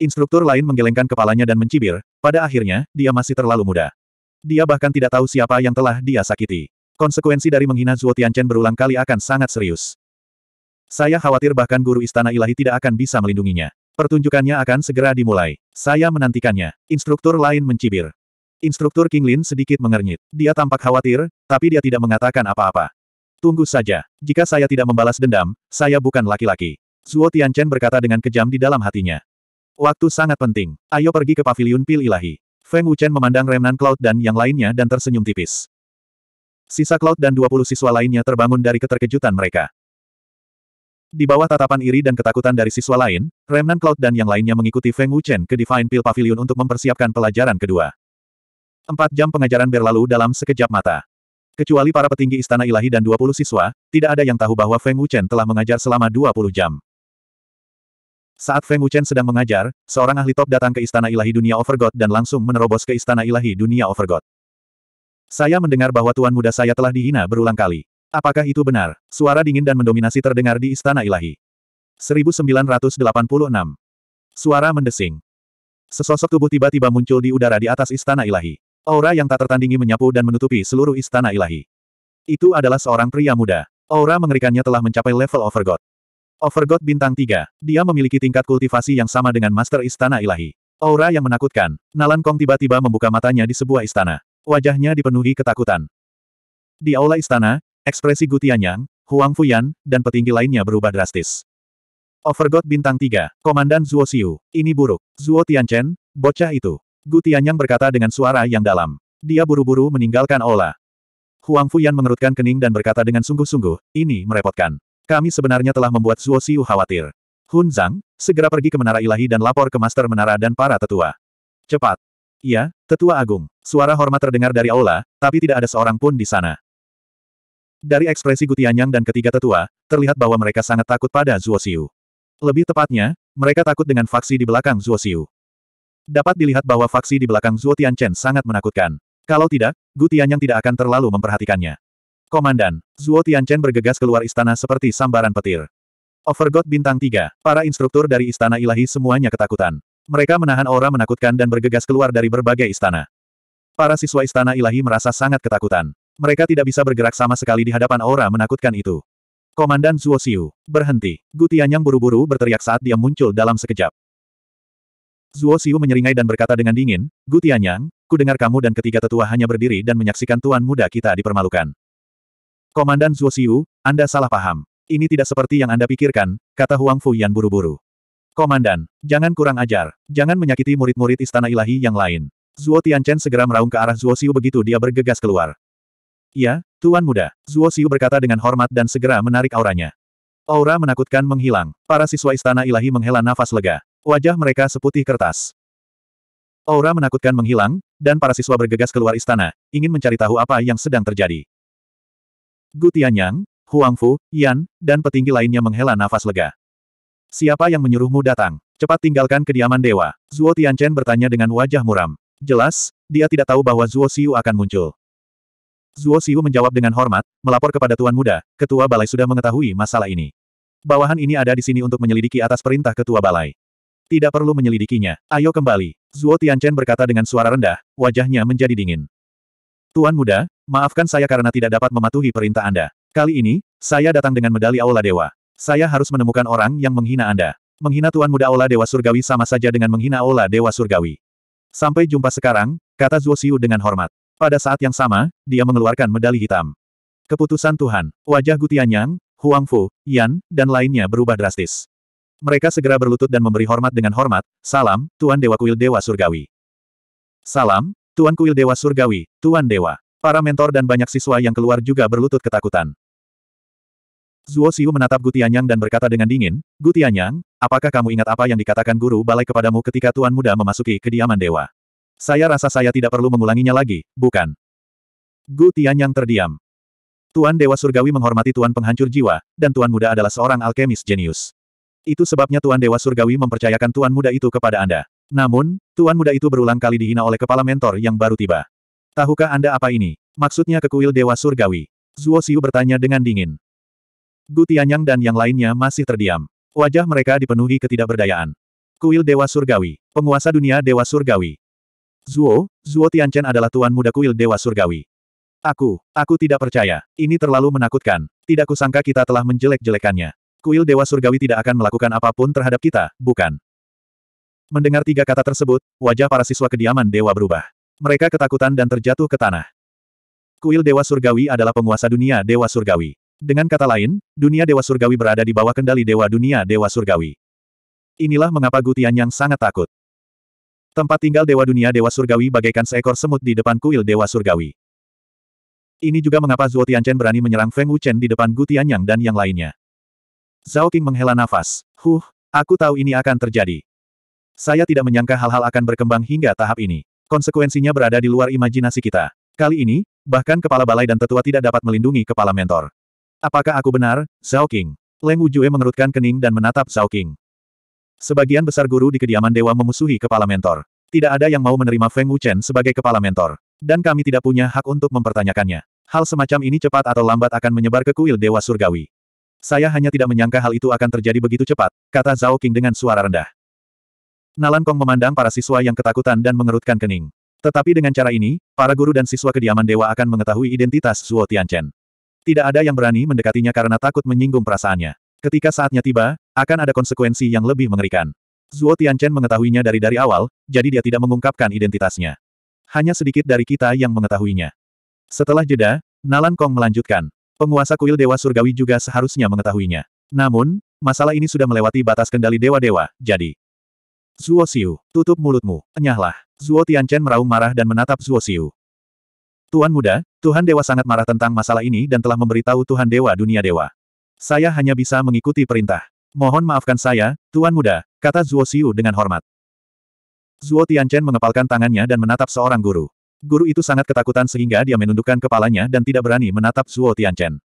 Instruktur lain menggelengkan kepalanya dan mencibir, pada akhirnya, dia masih terlalu muda. Dia bahkan tidak tahu siapa yang telah dia sakiti. Konsekuensi dari menghina Zuo Tianchen berulang kali akan sangat serius. Saya khawatir bahkan guru istana ilahi tidak akan bisa melindunginya. Pertunjukannya akan segera dimulai. Saya menantikannya. Instruktur lain mencibir. Instruktur King Lin sedikit mengernyit. Dia tampak khawatir, tapi dia tidak mengatakan apa-apa. Tunggu saja. Jika saya tidak membalas dendam, saya bukan laki-laki. Zuo Tianchen berkata dengan kejam di dalam hatinya. Waktu sangat penting. Ayo pergi ke paviliun pil ilahi. Feng Wuchen memandang Remnan Cloud dan yang lainnya dan tersenyum tipis. Sisa Cloud dan 20 siswa lainnya terbangun dari keterkejutan mereka. Di bawah tatapan iri dan ketakutan dari siswa lain, Remnan Cloud dan yang lainnya mengikuti Feng Wuchen ke Divine Pill Pavilion untuk mempersiapkan pelajaran kedua. Empat jam pengajaran berlalu dalam sekejap mata. Kecuali para petinggi istana ilahi dan 20 siswa, tidak ada yang tahu bahwa Feng Wuchen telah mengajar selama 20 jam. Saat Feng Wuchen sedang mengajar, seorang ahli top datang ke istana ilahi dunia Overgod dan langsung menerobos ke istana ilahi dunia Overgod. Saya mendengar bahwa tuan muda saya telah dihina berulang kali. Apakah itu benar? Suara dingin dan mendominasi terdengar di istana ilahi. 1986. Suara mendesing. Sesosok tubuh tiba-tiba muncul di udara di atas istana ilahi. Aura yang tak tertandingi menyapu dan menutupi seluruh istana ilahi. Itu adalah seorang pria muda. Aura mengerikannya telah mencapai level Overgod. Overgod bintang 3. Dia memiliki tingkat kultivasi yang sama dengan Master Istana Ilahi. Aura yang menakutkan. Nalan Kong tiba-tiba membuka matanya di sebuah istana. Wajahnya dipenuhi ketakutan. Di aula istana, ekspresi Gutianyang, Huang Fuyan, dan petinggi lainnya berubah drastis. Overgod bintang 3, Komandan Zuo Xiu, ini buruk. Zuo Tianchen, bocah itu. Gu Tianyang berkata dengan suara yang dalam. Dia buru-buru meninggalkan Ola. Huang Fuyan mengerutkan kening dan berkata dengan sungguh-sungguh, ini merepotkan. Kami sebenarnya telah membuat Zuo Siu khawatir. Hun Zhang, segera pergi ke Menara Ilahi dan lapor ke Master Menara dan para tetua. Cepat. Iya, Tetua Agung. Suara hormat terdengar dari aula, tapi tidak ada seorang pun di sana. Dari ekspresi Gutianyang dan ketiga tetua, terlihat bahwa mereka sangat takut pada Zuo Siu. Lebih tepatnya, mereka takut dengan faksi di belakang Zuo Siu. Dapat dilihat bahwa faksi di belakang Zhuo Tianchen sangat menakutkan. Kalau tidak, Gu Tianyang tidak akan terlalu memperhatikannya. Komandan, Zhuo Tianchen bergegas keluar istana seperti sambaran petir. Overgod bintang 3, para instruktur dari istana ilahi semuanya ketakutan. Mereka menahan aura menakutkan dan bergegas keluar dari berbagai istana. Para siswa istana ilahi merasa sangat ketakutan. Mereka tidak bisa bergerak sama sekali di hadapan aura menakutkan itu. Komandan Zhuo Xiu, berhenti. Gu Tianyang buru-buru berteriak saat dia muncul dalam sekejap. Zuo Xiu menyeringai dan berkata dengan dingin, Gu Tianyang, ku dengar kamu dan ketiga tetua hanya berdiri dan menyaksikan tuan muda kita dipermalukan. Komandan Zuo Xiu, Anda salah paham. Ini tidak seperti yang Anda pikirkan, kata Huang Fu Yan buru-buru. Komandan, jangan kurang ajar, jangan menyakiti murid-murid istana ilahi yang lain. Zuo Tianchen segera meraung ke arah Zuo Xiu begitu dia bergegas keluar. Ya, Tuan Muda, Zuo Xiu berkata dengan hormat dan segera menarik auranya. Aura menakutkan menghilang, para siswa istana ilahi menghela nafas lega. Wajah mereka seputih kertas. Aura menakutkan menghilang, dan para siswa bergegas keluar istana, ingin mencari tahu apa yang sedang terjadi. Gu Tianyang, Huang Fu, Yan, dan petinggi lainnya menghela nafas lega. Siapa yang menyuruhmu datang? Cepat tinggalkan kediaman dewa. Zuo Tianchen bertanya dengan wajah muram. Jelas, dia tidak tahu bahwa Zuo Xiu akan muncul. Zuo Xiu menjawab dengan hormat, melapor kepada Tuan Muda, Ketua Balai sudah mengetahui masalah ini. Bawahan ini ada di sini untuk menyelidiki atas perintah Ketua Balai. Tidak perlu menyelidikinya, ayo kembali. Zuo Tianchen berkata dengan suara rendah, wajahnya menjadi dingin. Tuan muda, maafkan saya karena tidak dapat mematuhi perintah Anda. Kali ini, saya datang dengan medali Aula Dewa. Saya harus menemukan orang yang menghina Anda. Menghina Tuan Muda Aula Dewa Surgawi sama saja dengan menghina Aula Dewa Surgawi. Sampai jumpa sekarang, kata Zuo Xiu dengan hormat. Pada saat yang sama, dia mengeluarkan medali hitam. Keputusan Tuhan, wajah Gutianyang, Huang Fu, Yan, dan lainnya berubah drastis. Mereka segera berlutut dan memberi hormat dengan hormat, salam, Tuan Dewa Kuil Dewa Surgawi. Salam, Tuan Kuil Dewa Surgawi, Tuan Dewa. Para mentor dan banyak siswa yang keluar juga berlutut ketakutan. Zuo Xiu menatap Gutianyang dan berkata dengan dingin, Gutianyang, apakah kamu ingat apa yang dikatakan guru balai kepadamu ketika Tuan Muda memasuki kediaman dewa? Saya rasa saya tidak perlu mengulanginya lagi, bukan? Gutianyang terdiam. Tuan Dewa Surgawi menghormati Tuan Penghancur Jiwa, dan Tuan Muda adalah seorang alkemis jenius. Itu sebabnya Tuan Dewa Surgawi mempercayakan Tuan Muda itu kepada Anda. Namun, Tuan Muda itu berulang kali dihina oleh kepala mentor yang baru tiba. Tahukah Anda apa ini? Maksudnya ke kuil Dewa Surgawi. Zuo Xiu bertanya dengan dingin. Gu Tianyang dan yang lainnya masih terdiam. Wajah mereka dipenuhi ketidakberdayaan. Kuil Dewa Surgawi. Penguasa dunia Dewa Surgawi. Zuo, Zuo Tianchen adalah Tuan Muda Kuil Dewa Surgawi. Aku, aku tidak percaya. Ini terlalu menakutkan. Tidak kusangka kita telah menjelek-jelekannya. Kuil Dewa Surgawi tidak akan melakukan apapun terhadap kita, bukan? Mendengar tiga kata tersebut, wajah para siswa kediaman dewa berubah. Mereka ketakutan dan terjatuh ke tanah. Kuil Dewa Surgawi adalah penguasa dunia Dewa Surgawi. Dengan kata lain, dunia Dewa Surgawi berada di bawah kendali Dewa Dunia Dewa Surgawi. Inilah mengapa Gutian yang sangat takut. Tempat tinggal Dewa Dunia Dewa Surgawi bagaikan seekor semut di depan kuil Dewa Surgawi. Ini juga mengapa Zuo Tianchen berani menyerang Feng Wuchen di depan Gutian Yang dan yang lainnya. Zhao Ting menghela nafas. Huh, aku tahu ini akan terjadi. Saya tidak menyangka hal-hal akan berkembang hingga tahap ini. Konsekuensinya berada di luar imajinasi kita. Kali ini, bahkan kepala balai dan tetua tidak dapat melindungi kepala mentor. Apakah aku benar, Zhao Qing? Leng Wujue mengerutkan kening dan menatap Zhao Qing. Sebagian besar guru di kediaman dewa memusuhi kepala mentor. Tidak ada yang mau menerima Feng Wuchen sebagai kepala mentor. Dan kami tidak punya hak untuk mempertanyakannya. Hal semacam ini cepat atau lambat akan menyebar ke kuil dewa surgawi. Saya hanya tidak menyangka hal itu akan terjadi begitu cepat, kata Zhao Qing dengan suara rendah. Nalan Kong memandang para siswa yang ketakutan dan mengerutkan kening. Tetapi dengan cara ini, para guru dan siswa kediaman dewa akan mengetahui identitas Zuo Tianchen. Tidak ada yang berani mendekatinya karena takut menyinggung perasaannya. Ketika saatnya tiba, akan ada konsekuensi yang lebih mengerikan. Zuo Tianchen mengetahuinya dari dari awal, jadi dia tidak mengungkapkan identitasnya. Hanya sedikit dari kita yang mengetahuinya. Setelah jeda, Nalan Kong melanjutkan. Penguasa kuil Dewa Surgawi juga seharusnya mengetahuinya. Namun, masalah ini sudah melewati batas kendali dewa-dewa, jadi... Zuo Xiu, tutup mulutmu, enyahlah. Zuo Tianchen meraung marah dan menatap Zuo Xiu. Tuan muda, Tuhan Dewa sangat marah tentang masalah ini dan telah memberitahu Tuhan Dewa dunia Dewa. Saya hanya bisa mengikuti perintah. Mohon maafkan saya, Tuan muda, kata Zuo Xiu dengan hormat. Zuo Tianchen mengepalkan tangannya dan menatap seorang guru. Guru itu sangat ketakutan sehingga dia menundukkan kepalanya dan tidak berani menatap Zuo Tianchen.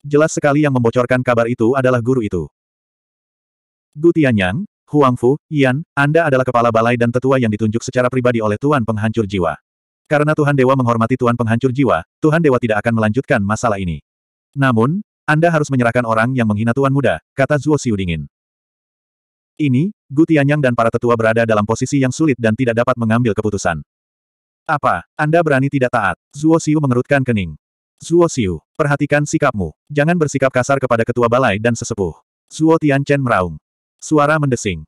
Jelas sekali yang membocorkan kabar itu adalah guru itu. Gu Tianyang, Fu, Yan, Anda adalah kepala balai dan tetua yang ditunjuk secara pribadi oleh Tuan Penghancur Jiwa. Karena Tuhan Dewa menghormati Tuan Penghancur Jiwa, Tuhan Dewa tidak akan melanjutkan masalah ini. Namun, Anda harus menyerahkan orang yang menghina Tuan Muda, kata Zuo Xiu dingin. Ini, Gu Tianyang dan para tetua berada dalam posisi yang sulit dan tidak dapat mengambil keputusan. Apa, Anda berani tidak taat? Zuo Xiu mengerutkan kening. Zuo Xiu, perhatikan sikapmu. Jangan bersikap kasar kepada ketua balai dan sesepuh. Zuo Tianchen meraung. Suara mendesing.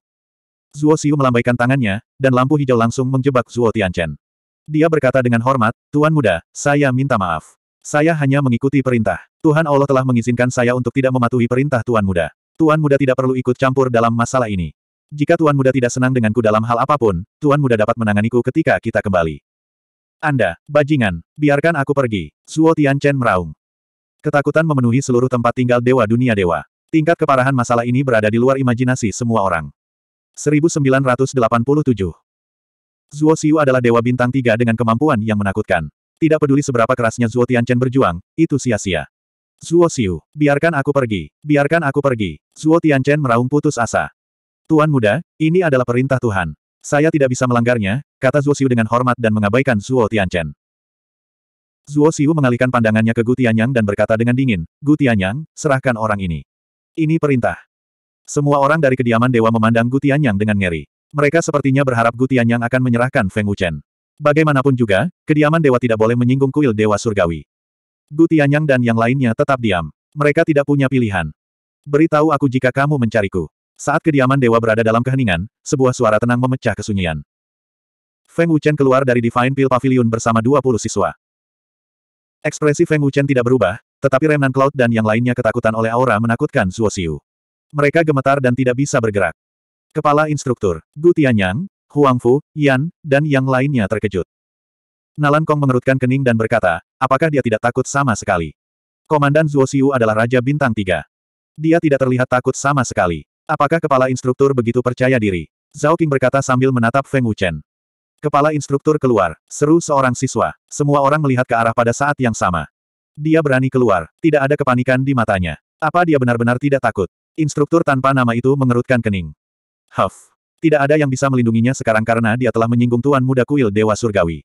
Zuo Xiu melambaikan tangannya, dan lampu hijau langsung menjebak Zuo Tianchen. Dia berkata dengan hormat, Tuan Muda, saya minta maaf. Saya hanya mengikuti perintah. Tuhan Allah telah mengizinkan saya untuk tidak mematuhi perintah Tuan Muda. Tuan Muda tidak perlu ikut campur dalam masalah ini. Jika Tuan Muda tidak senang denganku dalam hal apapun, Tuan Muda dapat menanganiku ketika kita kembali. Anda, bajingan, biarkan aku pergi. Tian Tianchen meraung. Ketakutan memenuhi seluruh tempat tinggal Dewa Dunia Dewa. Tingkat keparahan masalah ini berada di luar imajinasi semua orang. 1987 Zuo Xiu adalah Dewa Bintang Tiga dengan kemampuan yang menakutkan. Tidak peduli seberapa kerasnya Zuo Tianchen berjuang, itu sia-sia. Zuo Xiu, biarkan aku pergi, biarkan aku pergi. Zuo Tianchen meraung putus asa. Tuan muda, ini adalah perintah Tuhan. Saya tidak bisa melanggarnya, kata Zuo Xiu dengan hormat dan mengabaikan Zuo Tianchen. Zuo Xiu mengalihkan pandangannya ke Gu Tianyang dan berkata dengan dingin, Gu Tianyang, serahkan orang ini. Ini perintah. Semua orang dari kediaman dewa memandang Gu Tianyang dengan ngeri. Mereka sepertinya berharap Gu Tianyang akan menyerahkan Feng Wuchen. Bagaimanapun juga, kediaman dewa tidak boleh menyinggung kuil dewa surgawi. Gu Tianyang dan yang lainnya tetap diam. Mereka tidak punya pilihan. Beritahu aku jika kamu mencariku. Saat kediaman dewa berada dalam keheningan, sebuah suara tenang memecah kesunyian. Feng Wuchen keluar dari Divine Pill Pavilion bersama 20 siswa. Ekspresi Feng Wuchen tidak berubah, tetapi Remnant Cloud dan yang lainnya ketakutan oleh aura menakutkan Zuo Xiu. Mereka gemetar dan tidak bisa bergerak. Kepala instruktur, Gu Tianyang, Huang Fu, Yan, dan yang lainnya terkejut. Nalan Kong mengerutkan kening dan berkata, apakah dia tidak takut sama sekali? Komandan Zuo Xiu adalah Raja Bintang Tiga. Dia tidak terlihat takut sama sekali. Apakah kepala instruktur begitu percaya diri? Zhao Qing berkata sambil menatap Feng Wuchen. Kepala instruktur keluar, seru seorang siswa. Semua orang melihat ke arah pada saat yang sama. Dia berani keluar, tidak ada kepanikan di matanya. Apa dia benar-benar tidak takut? Instruktur tanpa nama itu mengerutkan kening. Huff. Tidak ada yang bisa melindunginya sekarang karena dia telah menyinggung tuan muda kuil Dewa Surgawi.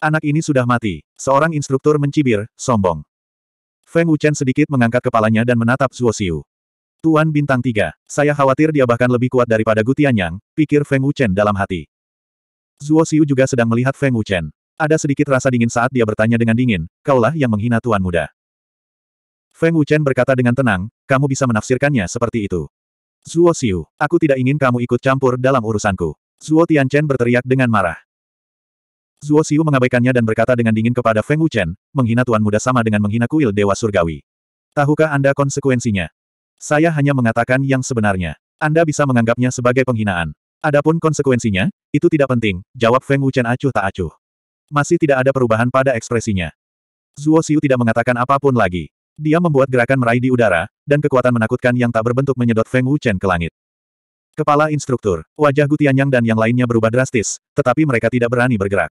Anak ini sudah mati. Seorang instruktur mencibir, sombong. Feng Wuchen sedikit mengangkat kepalanya dan menatap Zuo Xiu. Tuan Bintang Tiga, saya khawatir dia bahkan lebih kuat daripada Gutianyang, pikir Feng Wuchen dalam hati. Zhuo Xiu juga sedang melihat Feng Wuchen. Ada sedikit rasa dingin saat dia bertanya dengan dingin, kaulah yang menghina Tuan Muda. Feng Wuchen berkata dengan tenang, kamu bisa menafsirkannya seperti itu. Zhuo Xiu, aku tidak ingin kamu ikut campur dalam urusanku. Zhuo Tianchen berteriak dengan marah. Zhuo Xiu mengabaikannya dan berkata dengan dingin kepada Feng Wuchen, menghina Tuan Muda sama dengan menghina kuil Dewa Surgawi. Tahukah Anda konsekuensinya? Saya hanya mengatakan yang sebenarnya. Anda bisa menganggapnya sebagai penghinaan. Adapun konsekuensinya, itu tidak penting, jawab Feng Wuchen acuh tak acuh. Masih tidak ada perubahan pada ekspresinya. Zuo Xiu tidak mengatakan apapun lagi. Dia membuat gerakan meraih di udara, dan kekuatan menakutkan yang tak berbentuk menyedot Feng Wuchen ke langit. Kepala instruktur, wajah Gutianyang dan yang lainnya berubah drastis, tetapi mereka tidak berani bergerak.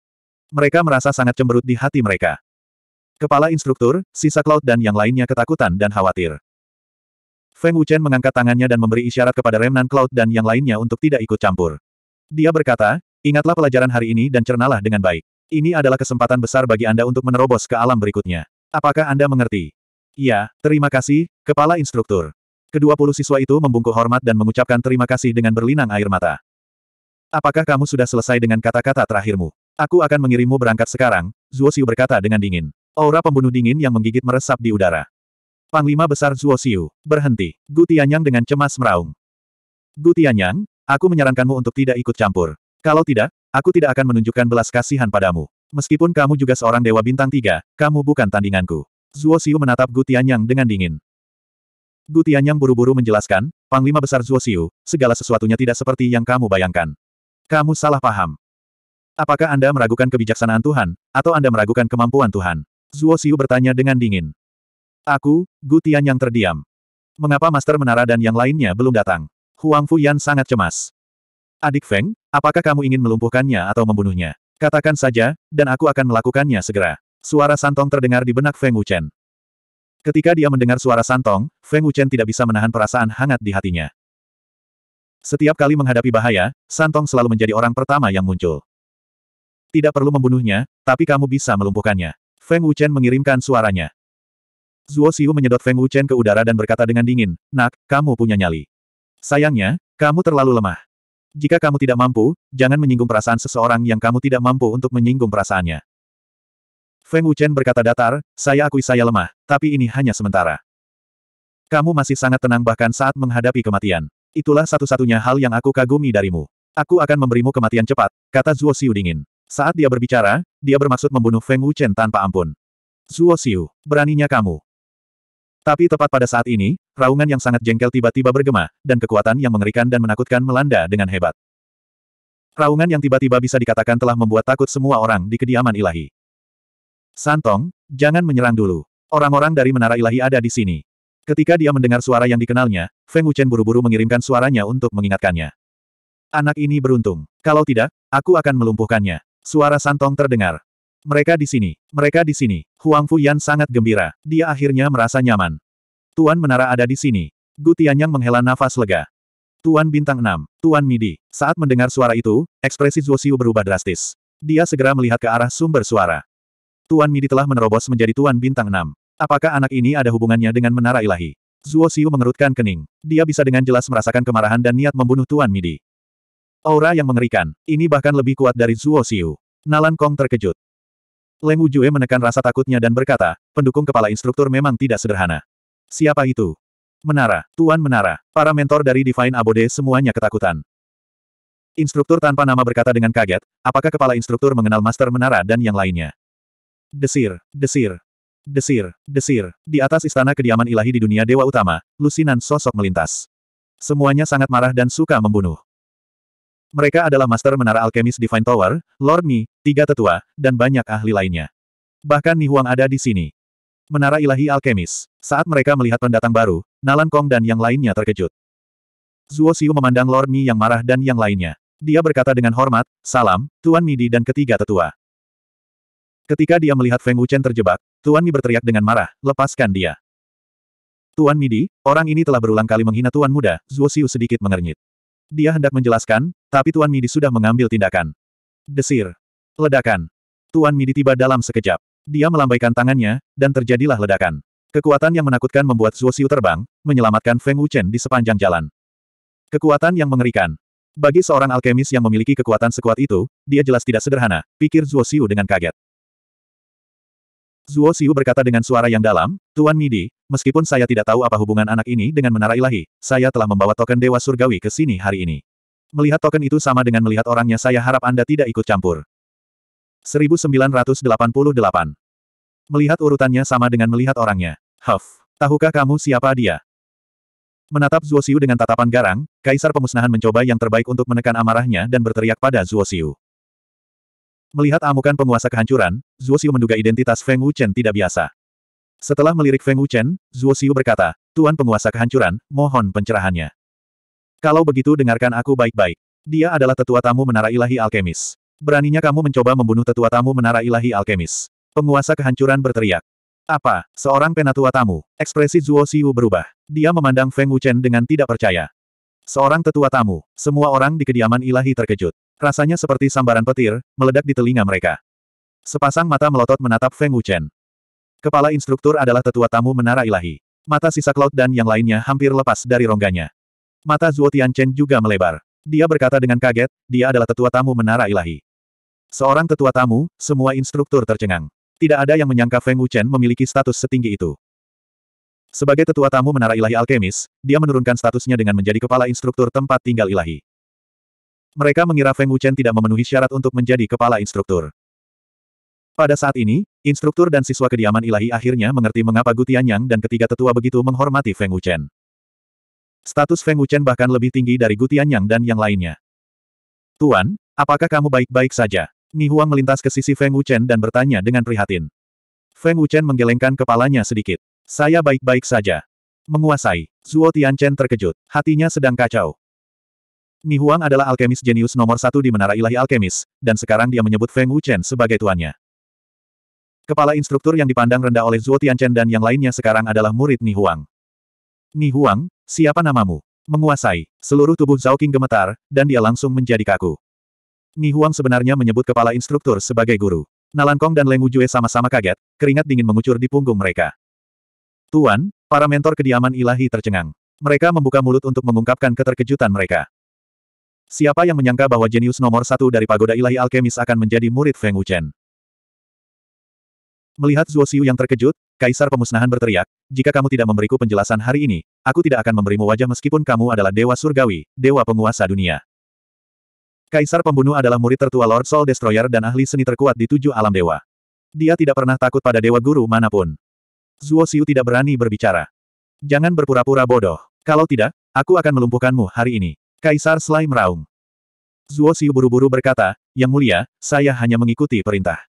Mereka merasa sangat cemberut di hati mereka. Kepala instruktur, sisa Cloud dan yang lainnya ketakutan dan khawatir. Feng Wuchen mengangkat tangannya dan memberi isyarat kepada Remnant Cloud dan yang lainnya untuk tidak ikut campur. Dia berkata, ingatlah pelajaran hari ini dan cernalah dengan baik. Ini adalah kesempatan besar bagi Anda untuk menerobos ke alam berikutnya. Apakah Anda mengerti? Ya, terima kasih, Kepala Instruktur. Kedua puluh siswa itu membungkuk hormat dan mengucapkan terima kasih dengan berlinang air mata. Apakah kamu sudah selesai dengan kata-kata terakhirmu? Aku akan mengirimmu berangkat sekarang, Zuo Xiu berkata dengan dingin. Aura pembunuh dingin yang menggigit meresap di udara. Panglima Besar Zuo Xiu, berhenti. Gu Tianyang dengan cemas meraung. Gu Tianyang, aku menyarankanmu untuk tidak ikut campur. Kalau tidak, aku tidak akan menunjukkan belas kasihan padamu. Meskipun kamu juga seorang dewa bintang tiga, kamu bukan tandinganku. Zuo Xiu menatap Gu Tianyang dengan dingin. Gu Tianyang buru-buru menjelaskan, Panglima Besar Zuo Xiu, segala sesuatunya tidak seperti yang kamu bayangkan. Kamu salah paham. Apakah Anda meragukan kebijaksanaan Tuhan, atau Anda meragukan kemampuan Tuhan? Zuo Xiu bertanya dengan dingin. Aku, Gutian yang terdiam. Mengapa Master Menara dan yang lainnya belum datang? Huang Fuyan sangat cemas. Adik Feng, apakah kamu ingin melumpuhkannya atau membunuhnya? Katakan saja, dan aku akan melakukannya segera. Suara Santong terdengar di benak Feng Wuchen. Ketika dia mendengar suara Santong, Feng Wuchen tidak bisa menahan perasaan hangat di hatinya. Setiap kali menghadapi bahaya, Santong selalu menjadi orang pertama yang muncul. Tidak perlu membunuhnya, tapi kamu bisa melumpuhkannya. Feng Wuchen mengirimkan suaranya. Zuo Xiu menyedot Feng Wuchen ke udara dan berkata dengan dingin, Nak, kamu punya nyali. Sayangnya, kamu terlalu lemah. Jika kamu tidak mampu, jangan menyinggung perasaan seseorang yang kamu tidak mampu untuk menyinggung perasaannya. Feng Wuchen berkata datar, saya akui saya lemah, tapi ini hanya sementara. Kamu masih sangat tenang bahkan saat menghadapi kematian. Itulah satu-satunya hal yang aku kagumi darimu. Aku akan memberimu kematian cepat, kata Zuo Xiu dingin. Saat dia berbicara, dia bermaksud membunuh Feng Wuchen tanpa ampun. Zuo Xiu, beraninya kamu. Tapi tepat pada saat ini, raungan yang sangat jengkel tiba-tiba bergema, dan kekuatan yang mengerikan dan menakutkan melanda dengan hebat. Raungan yang tiba-tiba bisa dikatakan telah membuat takut semua orang di kediaman ilahi. Santong, jangan menyerang dulu. Orang-orang dari menara ilahi ada di sini. Ketika dia mendengar suara yang dikenalnya, Feng Wuchen buru-buru mengirimkan suaranya untuk mengingatkannya. Anak ini beruntung. Kalau tidak, aku akan melumpuhkannya. Suara Santong terdengar. Mereka di sini. Mereka di sini. Huang Fuyan sangat gembira. Dia akhirnya merasa nyaman. Tuan Menara ada di sini. Gu Tianyang menghela nafas lega. Tuan Bintang 6, Tuan Midi. Saat mendengar suara itu, ekspresi Zuo Xiu berubah drastis. Dia segera melihat ke arah sumber suara. Tuan Midi telah menerobos menjadi Tuan Bintang 6. Apakah anak ini ada hubungannya dengan Menara Ilahi? Zuo Xiu mengerutkan kening. Dia bisa dengan jelas merasakan kemarahan dan niat membunuh Tuan Midi. Aura yang mengerikan, ini bahkan lebih kuat dari Zuo Xiu. Nalan Kong terkejut. Lemu Jue menekan rasa takutnya dan berkata, pendukung kepala instruktur memang tidak sederhana. Siapa itu? Menara, Tuan Menara, para mentor dari Divine Abode semuanya ketakutan. Instruktur tanpa nama berkata dengan kaget, apakah kepala instruktur mengenal Master Menara dan yang lainnya? Desir, desir, desir, desir. Di atas istana kediaman ilahi di dunia Dewa Utama, lusinan sosok melintas. Semuanya sangat marah dan suka membunuh. Mereka adalah Master Menara Alkemis Divine Tower, Lord Mi, tiga tetua, dan banyak ahli lainnya. Bahkan Huang ada di sini. Menara Ilahi Alkemis. Saat mereka melihat pendatang baru, Nalan Kong dan yang lainnya terkejut. Zuo Xiu memandang Lord Mi yang marah dan yang lainnya. Dia berkata dengan hormat, salam, Tuan Midi dan ketiga tetua. Ketika dia melihat Feng Wuchen terjebak, Tuan Mi berteriak dengan marah, lepaskan dia. Tuan Midi, orang ini telah berulang kali menghina Tuan Muda, Zuo Xiu sedikit mengernyit. Dia hendak menjelaskan, tapi Tuan Midi sudah mengambil tindakan. Desir. Ledakan. Tuan Midi tiba dalam sekejap. Dia melambaikan tangannya, dan terjadilah ledakan. Kekuatan yang menakutkan membuat Zuo Xiu terbang, menyelamatkan Feng Wuchen di sepanjang jalan. Kekuatan yang mengerikan. Bagi seorang alkemis yang memiliki kekuatan sekuat itu, dia jelas tidak sederhana, pikir Zuo Xiu dengan kaget. Zuo Xiu berkata dengan suara yang dalam, Tuan Midi, meskipun saya tidak tahu apa hubungan anak ini dengan menara ilahi, saya telah membawa token Dewa Surgawi ke sini hari ini. Melihat token itu sama dengan melihat orangnya saya harap Anda tidak ikut campur. 1988. Melihat urutannya sama dengan melihat orangnya. Huff. Tahukah kamu siapa dia? Menatap Zuosiu dengan tatapan garang, Kaisar Pemusnahan mencoba yang terbaik untuk menekan amarahnya dan berteriak pada Zuosiu. Melihat amukan penguasa kehancuran, Zuosiu menduga identitas Feng Wuchen tidak biasa. Setelah melirik Feng Wuchen, Zuosiu berkata, Tuan penguasa kehancuran, mohon pencerahannya. Kalau begitu dengarkan aku baik-baik. Dia adalah tetua tamu menara ilahi alkemis. Beraninya kamu mencoba membunuh tetua tamu menara ilahi alkemis. Penguasa kehancuran berteriak. Apa? Seorang penatua tamu. Ekspresi Zuo Xiu berubah. Dia memandang Feng Wuchen dengan tidak percaya. Seorang tetua tamu. Semua orang di kediaman ilahi terkejut. Rasanya seperti sambaran petir, meledak di telinga mereka. Sepasang mata melotot menatap Feng Wuchen. Kepala instruktur adalah tetua tamu menara ilahi. Mata sisa Cloud dan yang lainnya hampir lepas dari rongganya. Mata Zuo Tianchen juga melebar. Dia berkata dengan kaget, dia adalah tetua tamu menara ilahi. Seorang tetua tamu, semua instruktur tercengang. Tidak ada yang menyangka Feng Wuchen memiliki status setinggi itu. Sebagai tetua tamu menara ilahi alkemis, dia menurunkan statusnya dengan menjadi kepala instruktur tempat tinggal ilahi. Mereka mengira Feng Wuchen tidak memenuhi syarat untuk menjadi kepala instruktur. Pada saat ini, instruktur dan siswa kediaman ilahi akhirnya mengerti mengapa Gutianyang dan ketiga tetua begitu menghormati Feng Wuchen. Status Feng Wuchen bahkan lebih tinggi dari Gutianyang dan yang lainnya. Tuan, apakah kamu baik-baik saja? Ni Huang melintas ke sisi Feng Wuchen dan bertanya dengan prihatin. Feng Wuchen menggelengkan kepalanya sedikit. Saya baik-baik saja. Menguasai. Zuo Tianchen terkejut. Hatinya sedang kacau. Ni Huang adalah alkemis jenius nomor satu di Menara Ilahi Alkemis, dan sekarang dia menyebut Feng Wuchen sebagai tuannya. Kepala instruktur yang dipandang rendah oleh Zuo Tianchen dan yang lainnya sekarang adalah murid Ni Huang. Ni Huang, siapa namamu? Menguasai. Seluruh tubuh Zhao Qing gemetar, dan dia langsung menjadi kaku. Ni Huang sebenarnya menyebut kepala instruktur sebagai guru. Nalan Kong dan Leng Wujue sama-sama kaget, keringat dingin mengucur di punggung mereka. Tuan, para mentor kediaman ilahi tercengang. Mereka membuka mulut untuk mengungkapkan keterkejutan mereka. Siapa yang menyangka bahwa jenius nomor satu dari pagoda ilahi alkemis akan menjadi murid Feng Wuchen? Melihat Zhuo Xiu yang terkejut, Kaisar Pemusnahan berteriak, jika kamu tidak memberiku penjelasan hari ini, aku tidak akan memberimu wajah meskipun kamu adalah Dewa Surgawi, Dewa Penguasa Dunia. Kaisar Pembunuh adalah murid tertua Lord Soul Destroyer dan ahli seni terkuat di tujuh alam dewa. Dia tidak pernah takut pada dewa guru manapun. Zuo Xiu tidak berani berbicara. Jangan berpura-pura bodoh. Kalau tidak, aku akan melumpuhkanmu hari ini. Kaisar Sly meraung. Zuo Xiu buru-buru berkata, Yang mulia, saya hanya mengikuti perintah.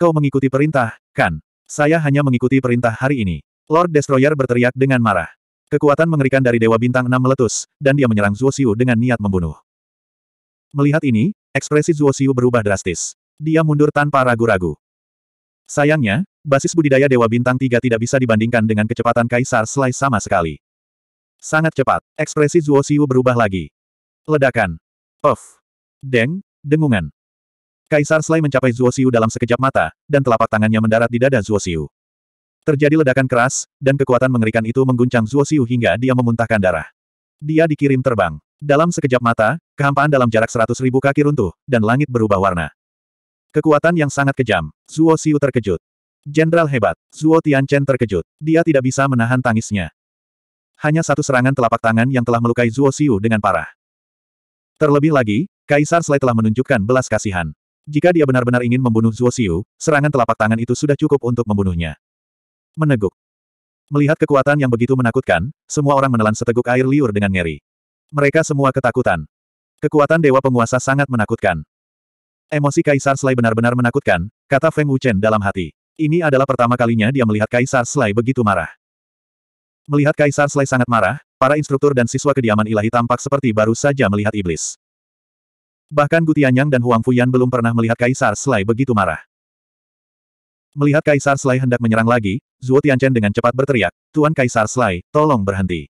Kau mengikuti perintah, kan? Saya hanya mengikuti perintah hari ini. Lord Destroyer berteriak dengan marah. Kekuatan mengerikan dari Dewa Bintang 6 meletus, dan dia menyerang Zuo Xiu dengan niat membunuh. Melihat ini, ekspresi Zuo Xiu berubah drastis. Dia mundur tanpa ragu-ragu. Sayangnya, basis budidaya Dewa Bintang 3 tidak bisa dibandingkan dengan kecepatan Kaisar Slice sama sekali. Sangat cepat, ekspresi Zuo Xiu berubah lagi. Ledakan. Of. Deng, dengungan. Kaisar Slice mencapai Zuo Xiu dalam sekejap mata, dan telapak tangannya mendarat di dada Zuo Xiu. Terjadi ledakan keras, dan kekuatan mengerikan itu mengguncang Zuo Xiu hingga dia memuntahkan darah. Dia dikirim terbang. Dalam sekejap mata, kehampaan dalam jarak seratus ribu kaki runtuh, dan langit berubah warna. Kekuatan yang sangat kejam. Zuo Xiu terkejut. Jenderal hebat. Zuo Tianchen terkejut. Dia tidak bisa menahan tangisnya. Hanya satu serangan telapak tangan yang telah melukai Zuo Xiu dengan parah. Terlebih lagi, Kaisar Slay telah menunjukkan belas kasihan. Jika dia benar-benar ingin membunuh Zuo Xiu, serangan telapak tangan itu sudah cukup untuk membunuhnya. Meneguk. Melihat kekuatan yang begitu menakutkan, semua orang menelan seteguk air liur dengan ngeri. Mereka semua ketakutan. Kekuatan Dewa Penguasa sangat menakutkan. Emosi Kaisar Slai benar-benar menakutkan, kata Feng Wuchen dalam hati. Ini adalah pertama kalinya dia melihat Kaisar Slai begitu marah. Melihat Kaisar Slai sangat marah, para instruktur dan siswa kediaman ilahi tampak seperti baru saja melihat iblis. Bahkan Gutianyang dan Huang Fuyan belum pernah melihat Kaisar Slai begitu marah. Melihat Kaisar Slai hendak menyerang lagi, Zuo Tianchen dengan cepat berteriak, Tuan Kaisar Slai, tolong berhenti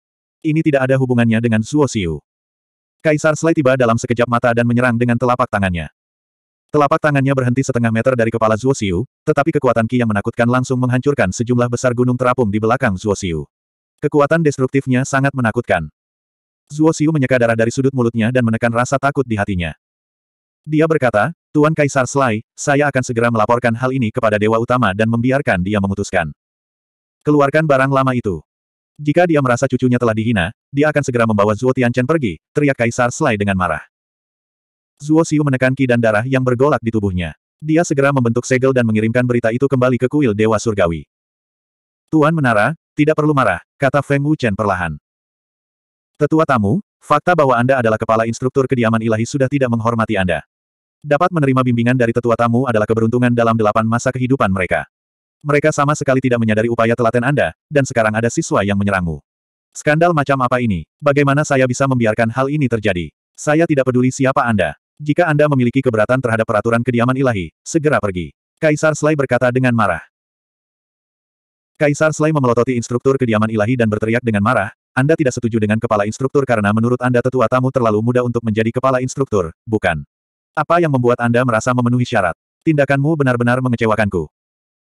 ini tidak ada hubungannya dengan Zuo Xiu. Kaisar Slay tiba dalam sekejap mata dan menyerang dengan telapak tangannya. Telapak tangannya berhenti setengah meter dari kepala Zuo Xiu, tetapi kekuatan Qi yang menakutkan langsung menghancurkan sejumlah besar gunung terapung di belakang Zuo Xiu. Kekuatan destruktifnya sangat menakutkan. Zuo Xiu menyeka darah dari sudut mulutnya dan menekan rasa takut di hatinya. Dia berkata, Tuan Kaisar Slay, saya akan segera melaporkan hal ini kepada Dewa Utama dan membiarkan dia memutuskan. Keluarkan barang lama itu. Jika dia merasa cucunya telah dihina, dia akan segera membawa Zuo Tianchen pergi, teriak Kaisar Selai dengan marah. Zuo Xiu menekan ki dan darah yang bergolak di tubuhnya. Dia segera membentuk segel dan mengirimkan berita itu kembali ke kuil Dewa Surgawi. Tuan Menara, tidak perlu marah, kata Feng Wuchen perlahan. Tetua tamu, fakta bahwa Anda adalah kepala instruktur kediaman ilahi sudah tidak menghormati Anda. Dapat menerima bimbingan dari tetua tamu adalah keberuntungan dalam delapan masa kehidupan mereka. Mereka sama sekali tidak menyadari upaya telaten Anda, dan sekarang ada siswa yang menyerangmu. Skandal macam apa ini? Bagaimana saya bisa membiarkan hal ini terjadi? Saya tidak peduli siapa Anda. Jika Anda memiliki keberatan terhadap peraturan kediaman ilahi, segera pergi. Kaisar Slay berkata dengan marah. Kaisar Slay memelototi instruktur kediaman ilahi dan berteriak dengan marah, Anda tidak setuju dengan kepala instruktur karena menurut Anda tetua tamu terlalu muda untuk menjadi kepala instruktur, bukan? Apa yang membuat Anda merasa memenuhi syarat? Tindakanmu benar-benar mengecewakanku.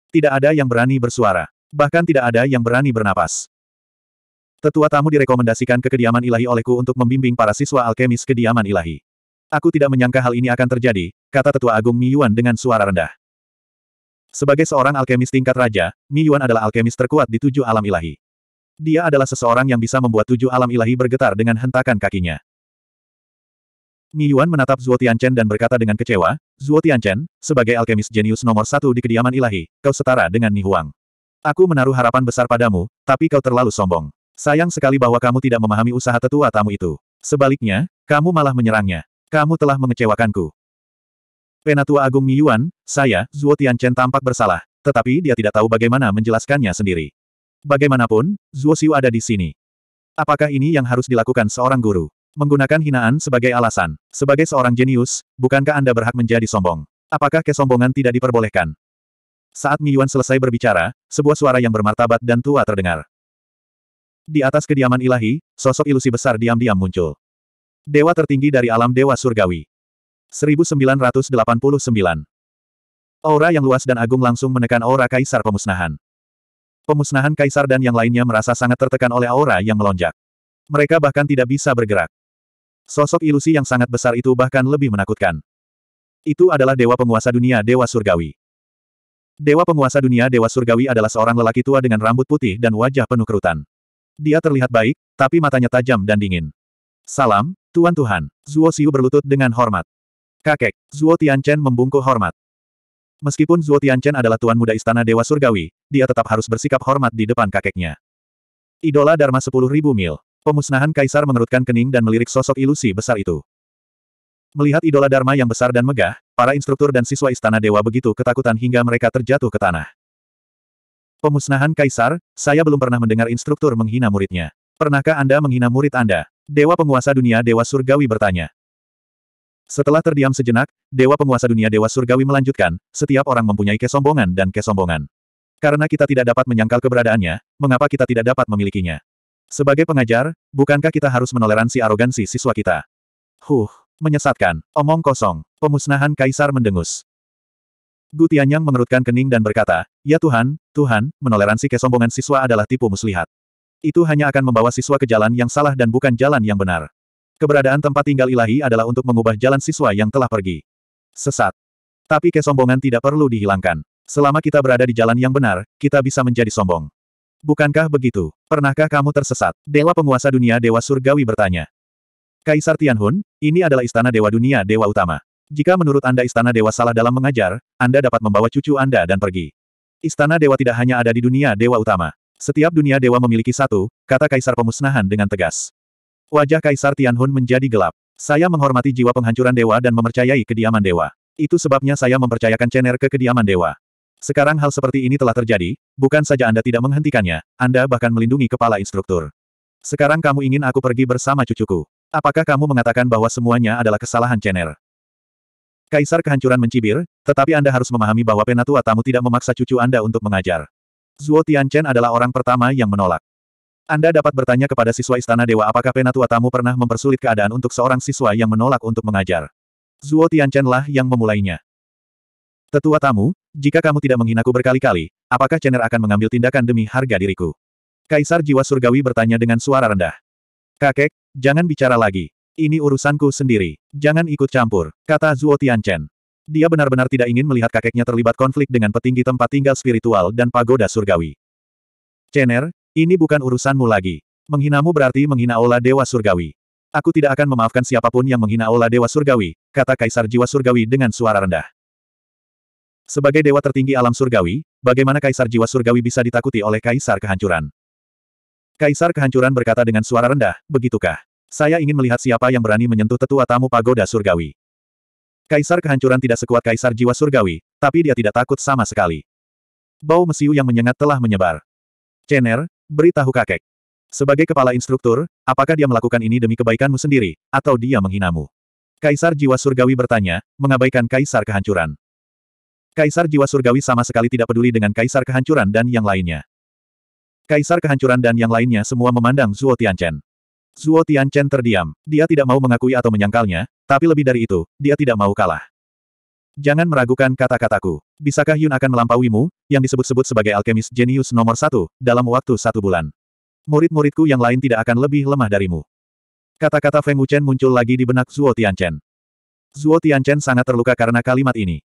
Tidak ada yang berani bersuara. Bahkan tidak ada yang berani bernapas. Tetua tamu direkomendasikan ke kediaman ilahi olehku untuk membimbing para siswa alkemis kediaman ilahi. Aku tidak menyangka hal ini akan terjadi, kata Tetua Agung Miyuan dengan suara rendah. Sebagai seorang alkemis tingkat raja, Miyuan adalah alkemis terkuat di tujuh alam ilahi. Dia adalah seseorang yang bisa membuat tujuh alam ilahi bergetar dengan hentakan kakinya. Mi Yuan menatap Zuo Tianchen dan berkata dengan kecewa, Zuo Tianchen, sebagai alkemis jenius nomor satu di kediaman ilahi, kau setara dengan Ni Huang. Aku menaruh harapan besar padamu, tapi kau terlalu sombong. Sayang sekali bahwa kamu tidak memahami usaha tetua tamu itu. Sebaliknya, kamu malah menyerangnya. Kamu telah mengecewakanku. Penatua Agung Mi Yuan, saya, Zuo Tianchen tampak bersalah, tetapi dia tidak tahu bagaimana menjelaskannya sendiri. Bagaimanapun, Zuo Xiu ada di sini. Apakah ini yang harus dilakukan seorang guru? Menggunakan hinaan sebagai alasan. Sebagai seorang jenius, bukankah Anda berhak menjadi sombong? Apakah kesombongan tidak diperbolehkan? Saat Miyuan selesai berbicara, sebuah suara yang bermartabat dan tua terdengar. Di atas kediaman ilahi, sosok ilusi besar diam-diam muncul. Dewa tertinggi dari alam dewa surgawi. 1989. Aura yang luas dan agung langsung menekan aura kaisar pemusnahan. Pemusnahan kaisar dan yang lainnya merasa sangat tertekan oleh aura yang melonjak. Mereka bahkan tidak bisa bergerak. Sosok ilusi yang sangat besar itu bahkan lebih menakutkan. Itu adalah Dewa Penguasa Dunia Dewa Surgawi. Dewa Penguasa Dunia Dewa Surgawi adalah seorang lelaki tua dengan rambut putih dan wajah penuh kerutan. Dia terlihat baik, tapi matanya tajam dan dingin. Salam, Tuan Tuhan. Zuo Xiu berlutut dengan hormat. Kakek, Zuo Tianchen membungkuk hormat. Meskipun Zuo Tianchen adalah tuan muda istana Dewa Surgawi, dia tetap harus bersikap hormat di depan kakeknya. Idola Dharma 10.000 mil. Pemusnahan Kaisar mengerutkan kening dan melirik sosok ilusi besar itu. Melihat idola Dharma yang besar dan megah, para instruktur dan siswa Istana Dewa begitu ketakutan hingga mereka terjatuh ke tanah. Pemusnahan Kaisar, saya belum pernah mendengar instruktur menghina muridnya. Pernahkah Anda menghina murid Anda? Dewa Penguasa Dunia Dewa Surgawi bertanya. Setelah terdiam sejenak, Dewa Penguasa Dunia Dewa Surgawi melanjutkan, setiap orang mempunyai kesombongan dan kesombongan. Karena kita tidak dapat menyangkal keberadaannya, mengapa kita tidak dapat memilikinya? Sebagai pengajar, bukankah kita harus menoleransi arogansi siswa kita? Huh, menyesatkan, omong kosong, pemusnahan kaisar mendengus. Gutian Yang mengerutkan kening dan berkata, Ya Tuhan, Tuhan, menoleransi kesombongan siswa adalah tipu muslihat. Itu hanya akan membawa siswa ke jalan yang salah dan bukan jalan yang benar. Keberadaan tempat tinggal ilahi adalah untuk mengubah jalan siswa yang telah pergi. Sesat. Tapi kesombongan tidak perlu dihilangkan. Selama kita berada di jalan yang benar, kita bisa menjadi sombong. Bukankah begitu? Pernahkah kamu tersesat? Dewa penguasa dunia Dewa Surgawi bertanya. Kaisar Tianhun, ini adalah istana Dewa Dunia Dewa Utama. Jika menurut Anda istana Dewa salah dalam mengajar, Anda dapat membawa cucu Anda dan pergi. Istana Dewa tidak hanya ada di dunia Dewa Utama. Setiap dunia Dewa memiliki satu, kata Kaisar Pemusnahan dengan tegas. Wajah Kaisar Tianhun menjadi gelap. Saya menghormati jiwa penghancuran Dewa dan memercayai kediaman Dewa. Itu sebabnya saya mempercayakan Chen'er ke kediaman Dewa. Sekarang hal seperti ini telah terjadi, bukan saja Anda tidak menghentikannya, Anda bahkan melindungi kepala instruktur. Sekarang kamu ingin aku pergi bersama cucuku. Apakah kamu mengatakan bahwa semuanya adalah kesalahan Chener? Kaisar kehancuran mencibir, tetapi Anda harus memahami bahwa penatua tamu tidak memaksa cucu Anda untuk mengajar. Zuo Tianchen adalah orang pertama yang menolak. Anda dapat bertanya kepada siswa Istana Dewa apakah penatua tamu pernah mempersulit keadaan untuk seorang siswa yang menolak untuk mengajar. Zuo Tianchen lah yang memulainya. Tetua tamu, jika kamu tidak menghinaku berkali-kali, apakah Chener akan mengambil tindakan demi harga diriku? Kaisar Jiwa Surgawi bertanya dengan suara rendah. Kakek, jangan bicara lagi. Ini urusanku sendiri. Jangan ikut campur, kata Zuo Tianchen. Dia benar-benar tidak ingin melihat kakeknya terlibat konflik dengan petinggi tempat tinggal spiritual dan pagoda surgawi. Chener, ini bukan urusanmu lagi. Menghinamu berarti menghina Ola Dewa Surgawi. Aku tidak akan memaafkan siapapun yang menghina Ola Dewa Surgawi, kata Kaisar Jiwa Surgawi dengan suara rendah. Sebagai dewa tertinggi alam surgawi, bagaimana kaisar jiwa surgawi bisa ditakuti oleh kaisar kehancuran? Kaisar kehancuran berkata dengan suara rendah, begitukah? Saya ingin melihat siapa yang berani menyentuh tetua tamu pagoda surgawi. Kaisar kehancuran tidak sekuat kaisar jiwa surgawi, tapi dia tidak takut sama sekali. Bau mesiu yang menyengat telah menyebar. Cener, beritahu kakek. Sebagai kepala instruktur, apakah dia melakukan ini demi kebaikanmu sendiri, atau dia menghinamu? Kaisar jiwa surgawi bertanya, mengabaikan kaisar kehancuran. Kaisar jiwa surgawi sama sekali tidak peduli dengan kaisar kehancuran dan yang lainnya. Kaisar kehancuran dan yang lainnya semua memandang Zuo Tianchen. Zuo Tianchen terdiam. Dia tidak mau mengakui atau menyangkalnya, tapi lebih dari itu, dia tidak mau kalah. Jangan meragukan kata-kataku. Bisakah Yun akan melampauimu, yang disebut-sebut sebagai alkemis jenius nomor satu, dalam waktu satu bulan? Murid-muridku yang lain tidak akan lebih lemah darimu. Kata-kata Feng Wuchen muncul lagi di benak Zuo Tianchen. Zuo Tianchen sangat terluka karena kalimat ini.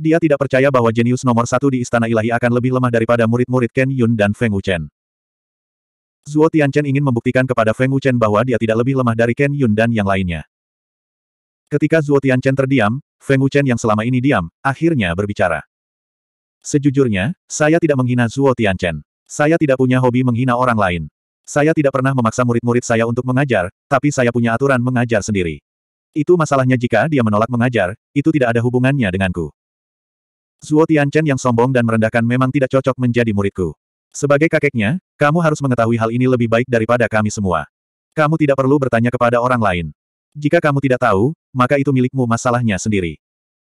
Dia tidak percaya bahwa jenius nomor satu di Istana Ilahi akan lebih lemah daripada murid-murid Ken Yun dan Feng Wuchen. Zuo Tianchen ingin membuktikan kepada Feng Wuchen bahwa dia tidak lebih lemah dari Ken Yun dan yang lainnya. Ketika Zuo Tianchen terdiam, Feng Wuchen yang selama ini diam, akhirnya berbicara. Sejujurnya, saya tidak menghina Zuo Tianchen. Saya tidak punya hobi menghina orang lain. Saya tidak pernah memaksa murid-murid saya untuk mengajar, tapi saya punya aturan mengajar sendiri. Itu masalahnya jika dia menolak mengajar, itu tidak ada hubungannya denganku. Zuo Tianchen yang sombong dan merendahkan memang tidak cocok menjadi muridku. Sebagai kakeknya, kamu harus mengetahui hal ini lebih baik daripada kami semua. Kamu tidak perlu bertanya kepada orang lain. Jika kamu tidak tahu, maka itu milikmu masalahnya sendiri.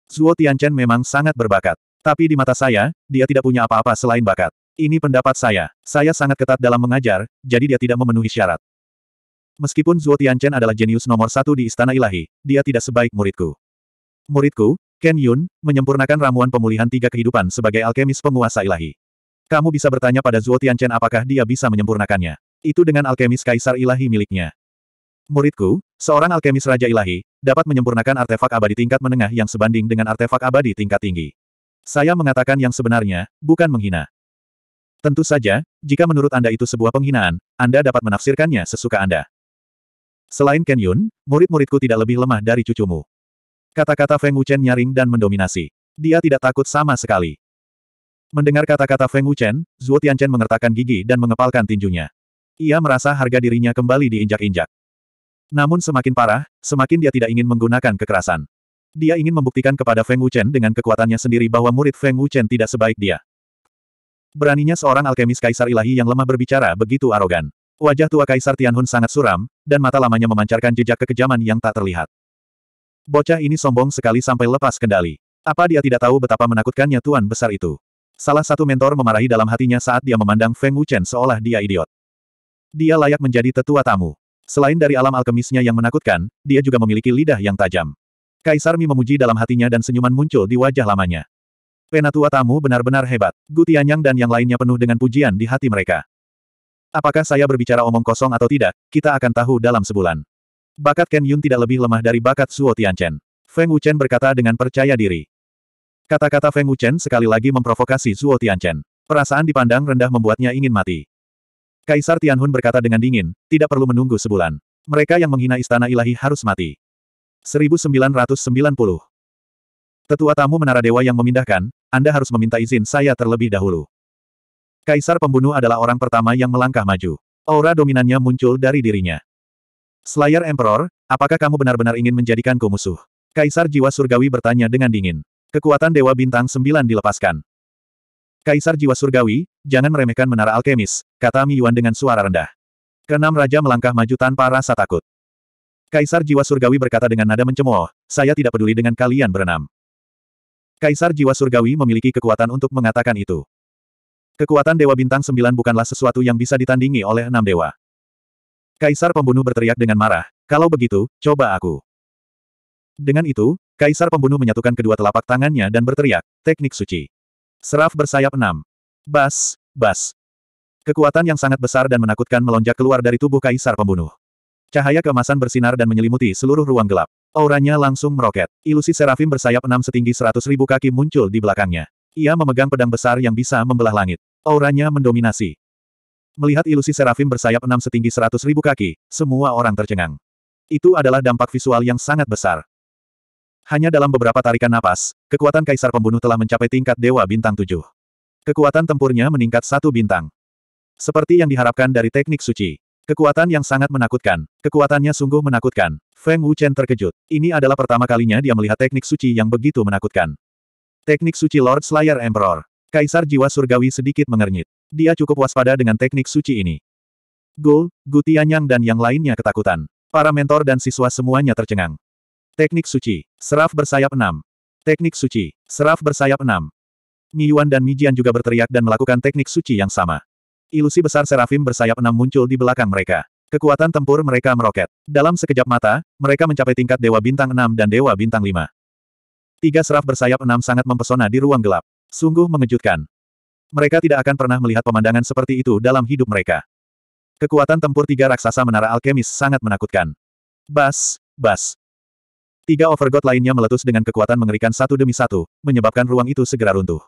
Zuo Tianchen memang sangat berbakat. Tapi di mata saya, dia tidak punya apa-apa selain bakat. Ini pendapat saya. Saya sangat ketat dalam mengajar, jadi dia tidak memenuhi syarat. Meskipun Zuo Tianchen adalah jenius nomor satu di Istana Ilahi, dia tidak sebaik muridku. Muridku, Ken Yun, menyempurnakan ramuan pemulihan tiga kehidupan sebagai alkemis penguasa ilahi. Kamu bisa bertanya pada Zuo Tianchen apakah dia bisa menyempurnakannya. Itu dengan alkemis kaisar ilahi miliknya. Muridku, seorang alkemis raja ilahi, dapat menyempurnakan artefak abadi tingkat menengah yang sebanding dengan artefak abadi tingkat tinggi. Saya mengatakan yang sebenarnya, bukan menghina. Tentu saja, jika menurut Anda itu sebuah penghinaan, Anda dapat menafsirkannya sesuka Anda. Selain Ken Yun, murid-muridku tidak lebih lemah dari cucumu. Kata-kata Feng Wuchen nyaring dan mendominasi. Dia tidak takut sama sekali. Mendengar kata-kata Feng Wuchen, Zhuo Tianchen mengertakkan gigi dan mengepalkan tinjunya. Ia merasa harga dirinya kembali diinjak-injak. Namun semakin parah, semakin dia tidak ingin menggunakan kekerasan. Dia ingin membuktikan kepada Feng Wuchen dengan kekuatannya sendiri bahwa murid Feng Wuchen tidak sebaik dia. Beraninya seorang alkemis kaisar ilahi yang lemah berbicara begitu arogan. Wajah tua Kaisar Tianhun sangat suram, dan mata lamanya memancarkan jejak kekejaman yang tak terlihat. Bocah ini sombong sekali sampai lepas kendali. Apa dia tidak tahu betapa menakutkannya tuan besar itu? Salah satu mentor memarahi dalam hatinya saat dia memandang Feng Wuchen seolah dia idiot. Dia layak menjadi tetua tamu. Selain dari alam alkemisnya yang menakutkan, dia juga memiliki lidah yang tajam. Kaisar Mi memuji dalam hatinya dan senyuman muncul di wajah lamanya. Penatua tamu benar-benar hebat. Gu Tianyang dan yang lainnya penuh dengan pujian di hati mereka. Apakah saya berbicara omong kosong atau tidak, kita akan tahu dalam sebulan. Bakat Ken Yun tidak lebih lemah dari bakat Suo Tianchen. Feng Wuchen berkata dengan percaya diri. Kata-kata Feng Wuchen sekali lagi memprovokasi Suo Tianchen. Perasaan dipandang rendah membuatnya ingin mati. Kaisar Tianhun berkata dengan dingin, tidak perlu menunggu sebulan. Mereka yang menghina istana ilahi harus mati. 1990 Tetua tamu menara dewa yang memindahkan, Anda harus meminta izin saya terlebih dahulu. Kaisar pembunuh adalah orang pertama yang melangkah maju. Aura dominannya muncul dari dirinya. Slayer Emperor, apakah kamu benar-benar ingin menjadikanku musuh? Kaisar Jiwa Surgawi bertanya dengan dingin. Kekuatan Dewa Bintang Sembilan dilepaskan. Kaisar Jiwa Surgawi, jangan meremehkan menara alkemis, kata Mi Yuan dengan suara rendah. Kenam raja melangkah maju tanpa rasa takut. Kaisar Jiwa Surgawi berkata dengan nada mencemooh, saya tidak peduli dengan kalian berenam. Kaisar Jiwa Surgawi memiliki kekuatan untuk mengatakan itu. Kekuatan Dewa Bintang Sembilan bukanlah sesuatu yang bisa ditandingi oleh enam dewa. Kaisar pembunuh berteriak dengan marah, kalau begitu, coba aku. Dengan itu, Kaisar pembunuh menyatukan kedua telapak tangannya dan berteriak, teknik suci. Seraf bersayap enam. Bas, bas. Kekuatan yang sangat besar dan menakutkan melonjak keluar dari tubuh Kaisar pembunuh. Cahaya keemasan bersinar dan menyelimuti seluruh ruang gelap. Auranya langsung meroket. Ilusi serafim bersayap enam setinggi seratus ribu kaki muncul di belakangnya. Ia memegang pedang besar yang bisa membelah langit. Auranya mendominasi. Melihat ilusi serafim bersayap enam setinggi seratus ribu kaki, semua orang tercengang. Itu adalah dampak visual yang sangat besar. Hanya dalam beberapa tarikan napas, kekuatan Kaisar Pembunuh telah mencapai tingkat Dewa Bintang 7. Kekuatan tempurnya meningkat satu bintang. Seperti yang diharapkan dari teknik suci. Kekuatan yang sangat menakutkan. Kekuatannya sungguh menakutkan. Feng Wuchen terkejut. Ini adalah pertama kalinya dia melihat teknik suci yang begitu menakutkan. Teknik suci Lord Slayer Emperor. Kaisar Jiwa Surgawi sedikit mengernyit. Dia cukup waspada dengan teknik suci ini. Go, Gu Tianyang dan yang lainnya ketakutan. Para mentor dan siswa semuanya tercengang. Teknik suci, seraf bersayap enam. Teknik suci, seraf bersayap Mi Miyuan dan Mijian juga berteriak dan melakukan teknik suci yang sama. Ilusi besar serafim bersayap enam muncul di belakang mereka. Kekuatan tempur mereka meroket. Dalam sekejap mata, mereka mencapai tingkat Dewa Bintang 6 dan Dewa Bintang 5. Tiga seraf bersayap enam sangat mempesona di ruang gelap. Sungguh mengejutkan. Mereka tidak akan pernah melihat pemandangan seperti itu dalam hidup mereka. Kekuatan tempur tiga raksasa menara alkemis sangat menakutkan. Bas, bas. Tiga overgod lainnya meletus dengan kekuatan mengerikan satu demi satu, menyebabkan ruang itu segera runtuh.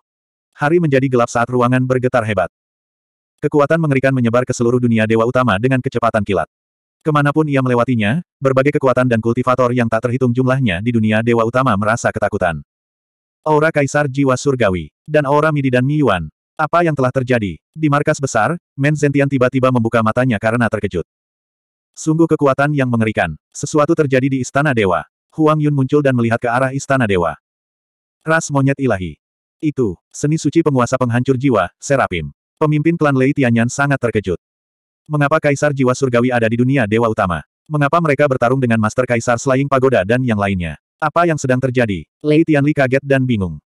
Hari menjadi gelap saat ruangan bergetar hebat. Kekuatan mengerikan menyebar ke seluruh dunia dewa utama dengan kecepatan kilat. Kemanapun ia melewatinya, berbagai kekuatan dan kultivator yang tak terhitung jumlahnya di dunia dewa utama merasa ketakutan. Aura Kaisar Jiwa Surgawi, dan aura Midi dan Miyuan, apa yang telah terjadi? Di markas besar, Men Zentian tiba-tiba membuka matanya karena terkejut. Sungguh kekuatan yang mengerikan. Sesuatu terjadi di Istana Dewa. Huang Yun muncul dan melihat ke arah Istana Dewa. Ras monyet ilahi. Itu, seni suci penguasa penghancur jiwa, Serapim. Pemimpin klan Lei Tianyan sangat terkejut. Mengapa Kaisar Jiwa Surgawi ada di dunia Dewa Utama? Mengapa mereka bertarung dengan Master Kaisar Slaying Pagoda dan yang lainnya? Apa yang sedang terjadi? Lei Tianli kaget dan bingung.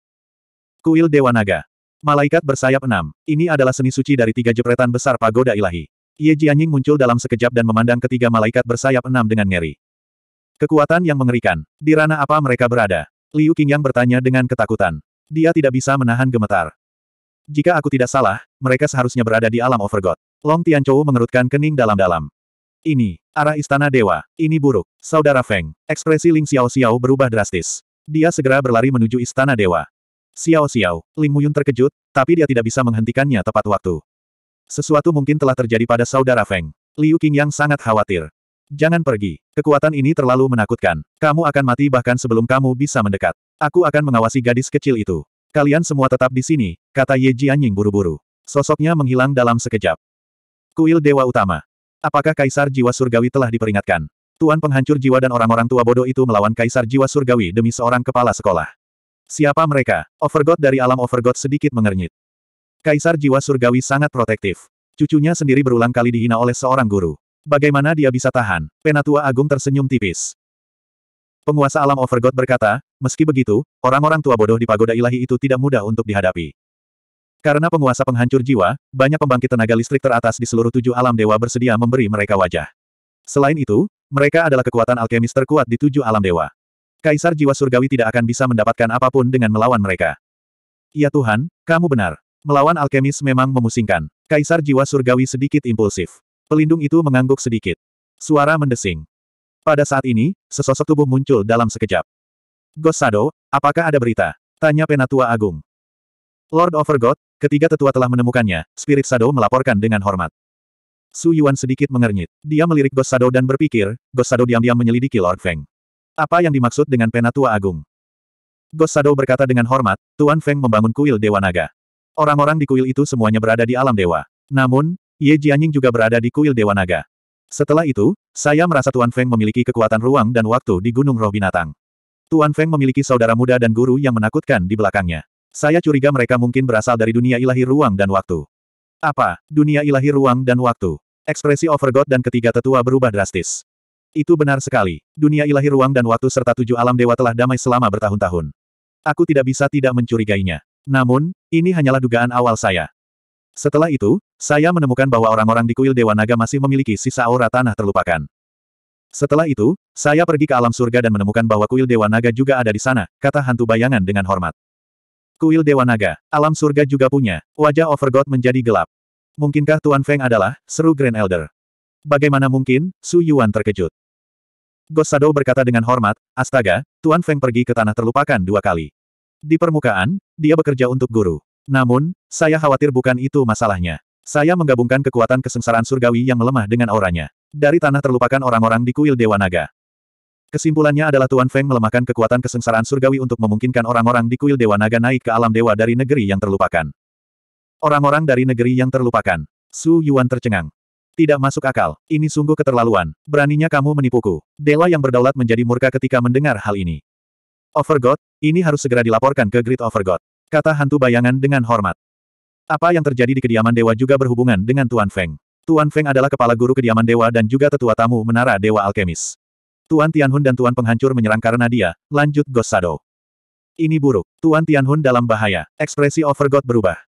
Kuil Dewa Naga. Malaikat bersayap enam. Ini adalah seni suci dari tiga jepretan besar pagoda ilahi. Ye Jianying muncul dalam sekejap dan memandang ketiga malaikat bersayap enam dengan ngeri. Kekuatan yang mengerikan. Di ranah apa mereka berada? Liu Qingyang bertanya dengan ketakutan. Dia tidak bisa menahan gemetar. Jika aku tidak salah, mereka seharusnya berada di alam Overgod. Long Tianchou mengerutkan kening dalam-dalam. Ini, arah istana dewa. Ini buruk. Saudara Feng, ekspresi Ling Xiao Xiao berubah drastis. Dia segera berlari menuju istana dewa. Xiao Xiao, Ling Yun terkejut, tapi dia tidak bisa menghentikannya tepat waktu. Sesuatu mungkin telah terjadi pada saudara Feng. Liu yang sangat khawatir. Jangan pergi. Kekuatan ini terlalu menakutkan. Kamu akan mati bahkan sebelum kamu bisa mendekat. Aku akan mengawasi gadis kecil itu. Kalian semua tetap di sini, kata Ye Jianying buru-buru. Sosoknya menghilang dalam sekejap. Kuil Dewa Utama. Apakah Kaisar Jiwa Surgawi telah diperingatkan? Tuan penghancur jiwa dan orang-orang tua bodoh itu melawan Kaisar Jiwa Surgawi demi seorang kepala sekolah. Siapa mereka? Overgod dari alam Overgod sedikit mengernyit. Kaisar jiwa surgawi sangat protektif. Cucunya sendiri berulang kali dihina oleh seorang guru. Bagaimana dia bisa tahan? Penatua Agung tersenyum tipis. Penguasa alam Overgod berkata, meski begitu, orang-orang tua bodoh di pagoda ilahi itu tidak mudah untuk dihadapi. Karena penguasa penghancur jiwa, banyak pembangkit tenaga listrik teratas di seluruh tujuh alam dewa bersedia memberi mereka wajah. Selain itu, mereka adalah kekuatan alkemis terkuat di tujuh alam dewa. Kaisar jiwa surgawi tidak akan bisa mendapatkan apapun dengan melawan mereka. Ya Tuhan, kamu benar. Melawan alkemis memang memusingkan. Kaisar jiwa surgawi sedikit impulsif. Pelindung itu mengangguk sedikit. Suara mendesing. Pada saat ini, sesosok tubuh muncul dalam sekejap. Gosado, apakah ada berita? Tanya Penatua Agung. Lord Overgod, ketiga tetua telah menemukannya, Spirit Shadow melaporkan dengan hormat. Su Yuan sedikit mengernyit. Dia melirik Gosado dan berpikir, Gosado diam-diam menyelidiki Lord Feng. Apa yang dimaksud dengan penatua agung? Gosado berkata dengan hormat, Tuan Feng membangun kuil Dewa Naga. Orang-orang di kuil itu semuanya berada di alam dewa. Namun, Ye Jianying juga berada di kuil Dewa Naga. Setelah itu, saya merasa Tuan Feng memiliki kekuatan ruang dan waktu di Gunung Roh Binatang. Tuan Feng memiliki saudara muda dan guru yang menakutkan di belakangnya. Saya curiga mereka mungkin berasal dari dunia ilahi ruang dan waktu. Apa, dunia ilahi ruang dan waktu? Ekspresi Overgod dan ketiga tetua berubah drastis. Itu benar sekali. Dunia ilahi ruang dan waktu serta tujuh alam dewa telah damai selama bertahun-tahun. Aku tidak bisa tidak mencurigainya. Namun, ini hanyalah dugaan awal saya. Setelah itu, saya menemukan bahwa orang-orang di kuil Dewa Naga masih memiliki sisa aura tanah terlupakan. Setelah itu, saya pergi ke alam surga dan menemukan bahwa kuil Dewa Naga juga ada di sana, kata hantu bayangan dengan hormat. Kuil Dewa Naga, alam surga juga punya, wajah Overgod menjadi gelap. Mungkinkah Tuan Feng adalah, seru Grand Elder. Bagaimana mungkin, Su Yuan terkejut. Gosado berkata dengan hormat, Astaga, Tuan Feng pergi ke tanah terlupakan dua kali. Di permukaan, dia bekerja untuk guru. Namun, saya khawatir bukan itu masalahnya. Saya menggabungkan kekuatan kesengsaraan surgawi yang melemah dengan auranya. Dari tanah terlupakan orang-orang di kuil Dewa Naga. Kesimpulannya adalah Tuan Feng melemahkan kekuatan kesengsaraan surgawi untuk memungkinkan orang-orang di kuil Dewa Naga naik ke alam dewa dari negeri yang terlupakan. Orang-orang dari negeri yang terlupakan. Su Yuan tercengang. Tidak masuk akal. Ini sungguh keterlaluan. Beraninya kamu menipuku. Dela yang berdaulat menjadi murka ketika mendengar hal ini. Overgod, ini harus segera dilaporkan ke Grid Overgod. Kata hantu bayangan dengan hormat. Apa yang terjadi di kediaman dewa juga berhubungan dengan Tuan Feng. Tuan Feng adalah kepala guru kediaman dewa dan juga tetua tamu menara dewa alkemis. Tuan Tianhun dan Tuan Penghancur menyerang karena dia, lanjut Ghost Shadow. Ini buruk. Tuan Tianhun dalam bahaya. Ekspresi Overgod berubah.